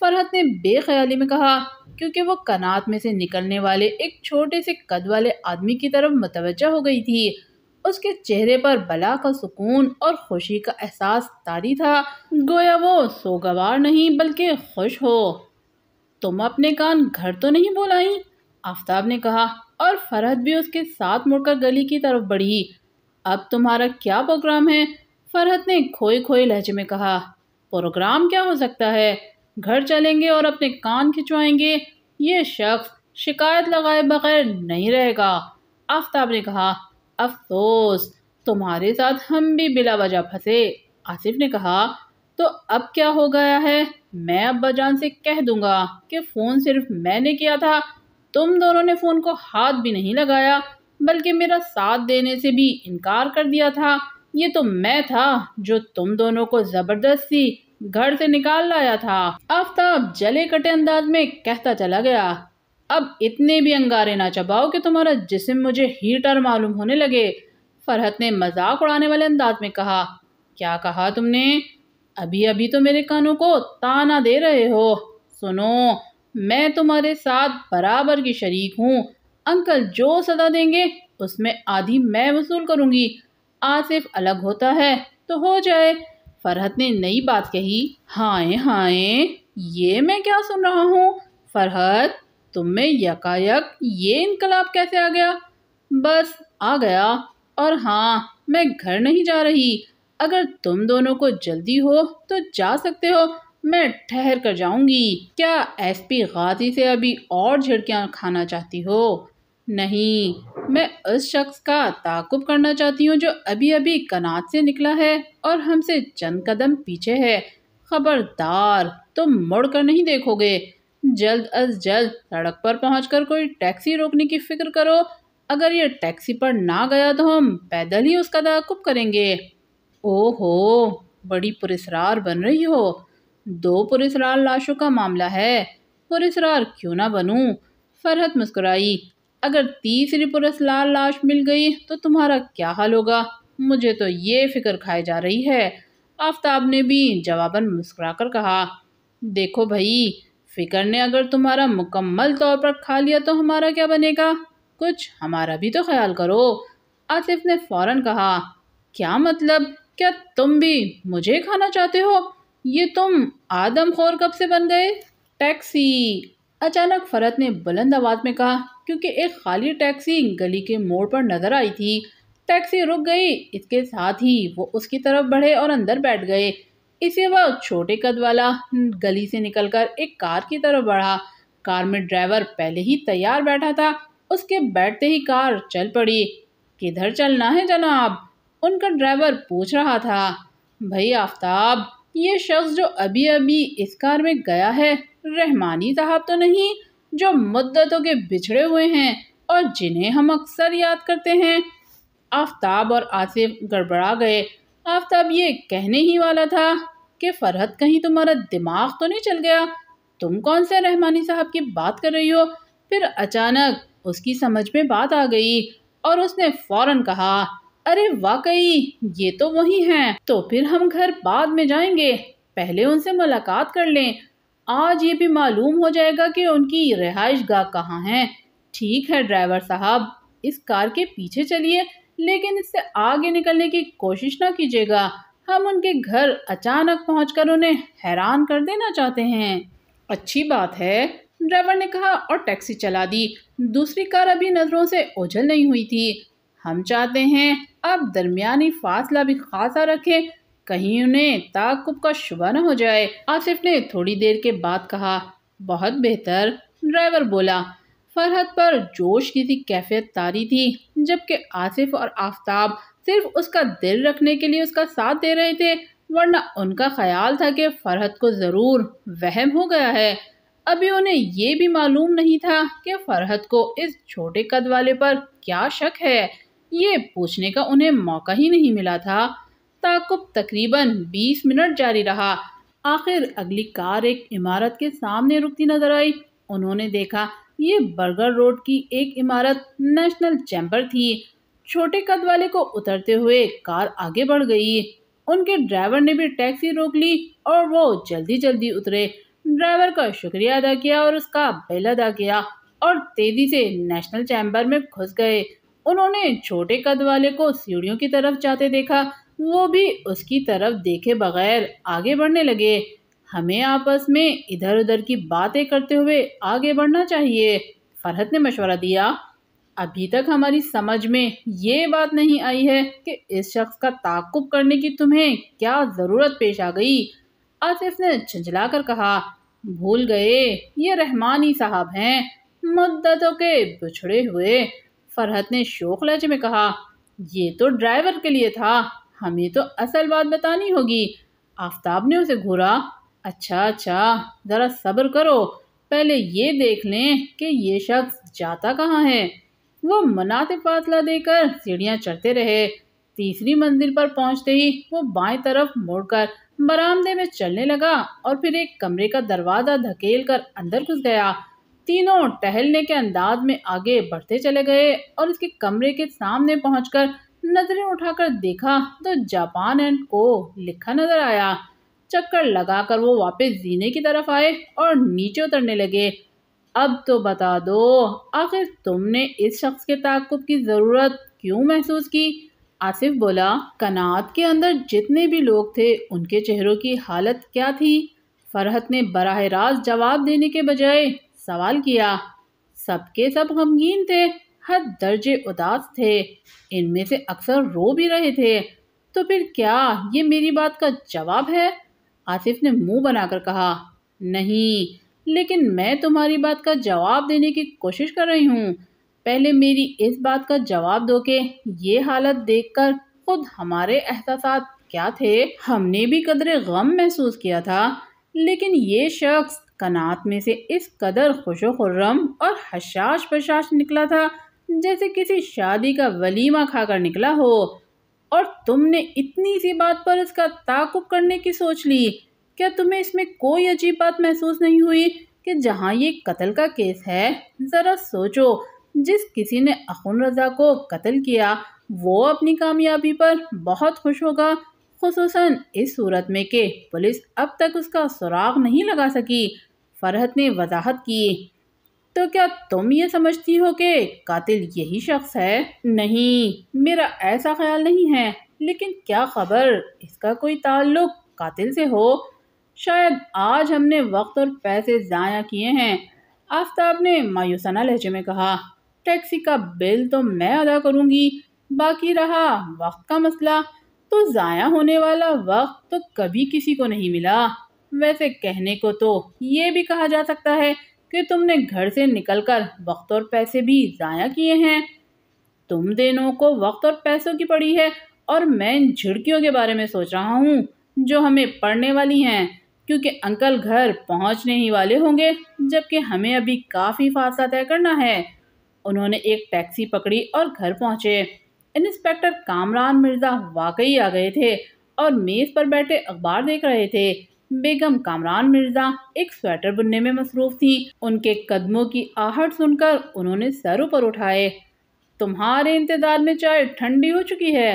फरहत ने बेख्याली में कहा क्योंकि वो कनात में से निकलने वाले एक छोटे से कद वाले आदमी की तरफ मतवजह हो गई थी उसके चेहरे पर बला का सुकून और खुशी का एहसास तारी था गोया वो सोगवार नहीं बल्कि खुश हो तुम अपने कान घर तो नहीं बुलाई आफ्ताब ने कहा और फरहत भी उसके साथ मुड़कर गली की तरफ बढ़ी अब तुम्हारा क्या प्रोग्राम है फरहत ने खोए खोए लहजे में कहा प्रोग्राम क्या हो सकता है घर चलेंगे और अपने कान खिंचवाएंगे ये शख्स शिकायत लगाए बगैर नहीं रहेगा आफ्ताब ने कहा अफसोस तुम्हारे साथ हम भी बिला वजह फंसे आसिफ ने कहा तो अब क्या हो गया है मैं अब्बा जान से कह दूंगा कि फ़ोन सिर्फ मैंने किया था तुम दोनों ने फ़ोन को हाथ भी नहीं लगाया बल्कि मेरा साथ देने से भी इनकार कर दिया था ये तो मैं था जो तुम दोनों को ज़बरदस्ती घर से निकाल लाया था आफ्ताब जले कटे अंदाज में कहता चला गया अब इतने भी अंगारे ना चबाओ कि तुम्हारा जिसम मुझे हीटर मालूम होने लगे फरहत ने मजाक उड़ाने वाले अंदाज में कहा क्या कहा तुमने अभी अभी तो मेरे कानों को ताना दे रहे हो सुनो मैं तुम्हारे साथ बराबर की शरीक हूँ अंकल जो सदा देंगे उसमें आधी मैं वसूल करूँगी आसिफ अलग होता है तो हो जाए फरहत ने नई बात कही हाय हाय ये मैं क्या सुन रहा हूँ फरहत तुम में यकायक ये इनकलाब कैसे आ गया बस आ गया और हाँ मैं घर नहीं जा रही अगर तुम दोनों को जल्दी हो तो जा सकते हो मैं ठहर कर जाऊंगी क्या एसपी गाजी से अभी और झिड़कियाँ खाना चाहती हो नहीं मैं उस शख्स का ताकुब करना चाहती हूँ जो अभी अभी कनात से निकला है और हमसे चंद कदम पीछे है खबरदार तुम तो मुड़ कर नहीं देखोगे जल्द अज जल्द सड़क पर पहुंचकर कोई टैक्सी रोकने की फिक्र करो अगर ये टैक्सी पर ना गया तो हम पैदल ही उसका ताकुब करेंगे ओहो बड़ी पुरस्रार बन रही हो दो पुरस्रार लाशों का मामला है पुरस्रार क्यों ना बनूं फरहत मुस्कुराई अगर तीसरी पुरस लाल लाश मिल गई तो तुम्हारा क्या हाल होगा मुझे तो ये फिक्र खाई जा रही है आफ्ताब ने भी जवाबन मुस्कुराकर कहा देखो भाई फिक्र ने अगर तुम्हारा मुकम्मल तौर पर खा लिया तो हमारा क्या बनेगा कुछ हमारा भी तो ख्याल करो आसिफ ने फौरन कहा क्या मतलब क्या तुम भी मुझे खाना चाहते हो ये तुम आदम खोर कब से बन गए टैक्सी अचानक फरत ने बुलंद आवाज़ में कहा क्योंकि एक खाली टैक्सी गली के मोड़ पर नजर आई थी टैक्सी रुक गई इसके साथ ही वो उसकी तरफ बढ़े और अंदर बैठ गए इसी वक्त छोटे कद वाला गली से निकलकर एक कार की तरफ बढ़ा कार में ड्राइवर पहले ही तैयार बैठा था उसके बैठते ही कार चल पड़ी किधर चलना है जनाब उनका ड्राइवर पूछ रहा था भाई आफ्ताब ये शख्स जो अभी अभी इस कार में गया है रहमानी साहब तो नहीं जो मुद्दतों के बिछड़े हुए हैं और जिन्हें हम अक्सर याद करते हैं आफ्ताब और आसिफ गड़बड़ा गए आफ्ताब ये कहने ही वाला था कि फरहत कहीं तुम्हारा दिमाग तो नहीं चल गया तुम कौन से रहमानी साहब की बात कर रही हो फिर अचानक उसकी समझ में बात आ गई और उसने फौरन कहा अरे वाकई ये तो वही हैं तो फिर हम घर बाद में जाएंगे पहले उनसे मुलाकात कर लें आज ये भी मालूम हो जाएगा कि उनकी रिहाइश गाह कहाँ है ठीक है ड्राइवर साहब इस कार के पीछे चलिए लेकिन इससे आगे निकलने की कोशिश ना कीजिएगा हम उनके घर अचानक पहुंचकर उन्हें हैरान कर देना चाहते हैं अच्छी बात है ड्राइवर ने कहा और टैक्सी चला दी दूसरी कार अभी नज़रों से ओझल नहीं हुई थी हम चाहते हैं आप दरमियानी फासला भी खासा रखें कहीं उन्हें ताकुब का शुबा न हो जाए आसिफ ने थोड़ी देर के बाद कहा बहुत बेहतर ड्राइवर बोला फरहत पर जोश की थी कैफियत तारी थी जबकि आसिफ और आफताब सिर्फ उसका दिल रखने के लिए उसका साथ दे रहे थे वरना उनका ख्याल था कि फरहत को ज़रूर वहम हो गया है अभी उन्हें यह भी मालूम नहीं था कि फरहत को इस छोटे कद वाले पर क्या शक है ये पूछने का उन्हें मौका ही नहीं मिला था ताकुब तकरीबन 20 मिनट जारी रहा आखिर अगली कार एक इमारत के सामने रुकती नजर आई उन्होंने देखा ये बर्गर रोड की एक इमारत नेशनल चैम्बर थी छोटे कद वाले को उतरते हुए कार आगे बढ़ गई उनके ड्राइवर ने भी टैक्सी रोक ली और वो जल्दी जल्दी उतरे ड्राइवर का शुक्रिया अदा किया और उसका बिल अदा किया और तेजी से नेशनल चैम्बर में घुस गए उन्होंने छोटे कद वाले को सीढ़ियों की तरफ जाते देखा वो भी उसकी तरफ देखे बगैर आगे बढ़ने लगे हमें आपस में इधर उधर की बातें करते हुए आगे बढ़ना चाहिए फरहत ने मशवरा दिया अभी तक हमारी समझ में ये बात नहीं आई है कि इस शख्स का ताकुब करने की तुम्हें क्या ज़रूरत पेश आ गई आसिफ ने झंझला कर कहा भूल गए ये रहमानी साहब हैं मुद्दतों के बिछड़े हुए फरहत ने शोक लहजे में कहा ये तो ड्राइवर के लिए था हमें तो असल बात बतानी होगी आफ्ताब ने उसे घूरा अच्छा अच्छा ज़रा सब्र करो पहले ये देख लें कि ये शख्स जाता कहाँ है वो मनाते फासला देकर सीढ़ियाँ चढ़ते रहे तीसरी मंजिल पर पहुँचते ही वो बाएं तरफ मोड़कर बरामदे में चलने लगा और फिर एक कमरे का दरवाज़ा धकेल कर अंदर घुस गया तीनों टहलने के अंदाज में आगे बढ़ते चले गए और इसके कमरे के सामने पहुंचकर नज़रें उठाकर देखा तो जापान एंड को लिखा नज़र आया चक्कर लगाकर वो वापस जीने की तरफ आए और नीचे उतरने लगे अब तो बता दो आखिर तुमने इस शख्स के ताकुब की ज़रूरत क्यों महसूस की आसिफ बोला कनात के अंदर जितने भी लोग थे उनके चेहरों की हालत क्या थी फरहत ने बराह रास्त जवाब देने के बजाय सवाल किया सबके सब गमगीन थे हर दर्जे उदास थे इनमें से अक्सर रो भी रहे थे तो फिर क्या ये मेरी बात का जवाब है आसिफ ने मुंह बनाकर कहा नहीं लेकिन मैं तुम्हारी बात का जवाब देने की कोशिश कर रही हूँ पहले मेरी इस बात का जवाब दो के ये हालत देखकर खुद हमारे एहसास क्या थे हमने भी कदर गम महसूस किया था लेकिन ये शख्स कनात में से इस कदर खुशो खुर्रम और हशाश पशाश निकला था जैसे किसी शादी का वलीमा खाकर निकला हो और तुमने इतनी सी बात पर उसका ताकुब करने की सोच ली क्या तुम्हें इसमें कोई अजीब बात महसूस नहीं हुई कि जहाँ ये कत्ल का केस है ज़रा सोचो जिस किसी ने अखुन रज़ा को कत्ल किया वो अपनी कामयाबी पर बहुत खुश होगा खसूस इस सूरत में कि पुलिस अब तक उसका सुराग नहीं लगा सकी फरहत ने वजाहत की तो क्या तुम ये समझती हो कि कातिल यही शख्स है नहीं मेरा ऐसा ख्याल नहीं है लेकिन क्या खबर इसका कोई ताल्लुक कातिल से हो शायद आज हमने वक्त और पैसे ज़ाया किए हैं आफ्ताब ने मायूसाना लहजे में कहा टैक्सी का बिल तो मैं अदा करूँगी बाकी रहा वक्त का मसला तो ज़ाया होने वाला वक्त तो कभी किसी को नहीं मिला वैसे कहने को तो ये भी कहा जा सकता है कि तुमने घर से निकलकर वक्त और पैसे भी ज़ाया किए हैं तुम दोनों को वक्त और पैसों की पड़ी है और मैं इन झिड़कियों के बारे में सोच रहा हूँ जो हमें पढ़ने वाली हैं क्योंकि अंकल घर पहुँचने ही वाले होंगे जबकि हमें अभी काफ़ी फासला तय करना है उन्होंने एक टैक्सी पकड़ी और घर पहुँचे इंस्पेक्टर कामरान मिर्ज़ा वाकई आ गए थे और मेज़ पर बैठे अखबार देख रहे थे बेगम कामरान मिर्जा एक स्वेटर बुनने में मसरूफ थी उनके कदमों की आहट सुनकर उन्होंने सर ऊपर उठाए तुम्हारे इंतज़ार में चाय ठंडी हो चुकी है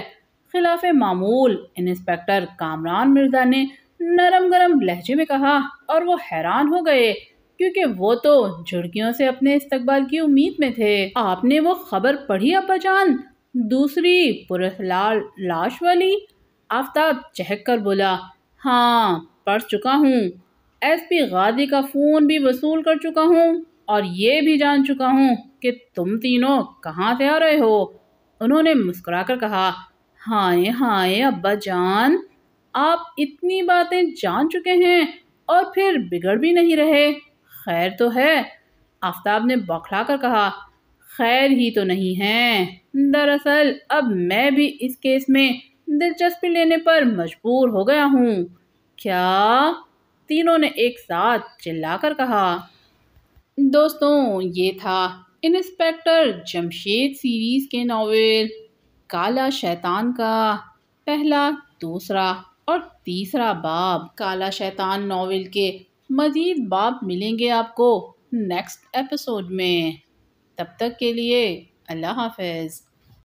खिलाफ मामूल इंस्पेक्टर कामरान मिर्जा ने नरम गरम लहजे में कहा और वो हैरान हो गए क्योंकि वो तो झुड़कियों से अपने इस्तकबाल की उम्मीद में थे आपने वो खबर पढ़ी अब जान दूसरी पुरसलाल लाश वाली आफ्ताब चहक कर बोला हाँ पढ़ चुका हूँ एसपी गादी का फ़ोन भी वसूल कर चुका हूँ और ये भी जान चुका हूँ कि तुम तीनों कहाँ से आ रहे हो उन्होंने मुस्कुराकर कहा हाय हाय अब्बा जान आप इतनी बातें जान चुके हैं और फिर बिगड़ भी नहीं रहे खैर तो है आफ्ताब ने बौखला कर कहा खैर ही तो नहीं है दरअसल अब मैं भी इस केस में दिलचस्पी लेने पर मजबूर हो गया हूँ क्या तीनों ने एक साथ चिल्लाकर कहा दोस्तों ये था इंस्पेक्टर जमशेद सीरीज़ के नावल काला शैतान का पहला दूसरा और तीसरा बाब काला शैतान नावल के मज़ीद बाब मिलेंगे आपको नेक्स्ट एपिसोड में तब तक के लिए अल्लाह हाफिज़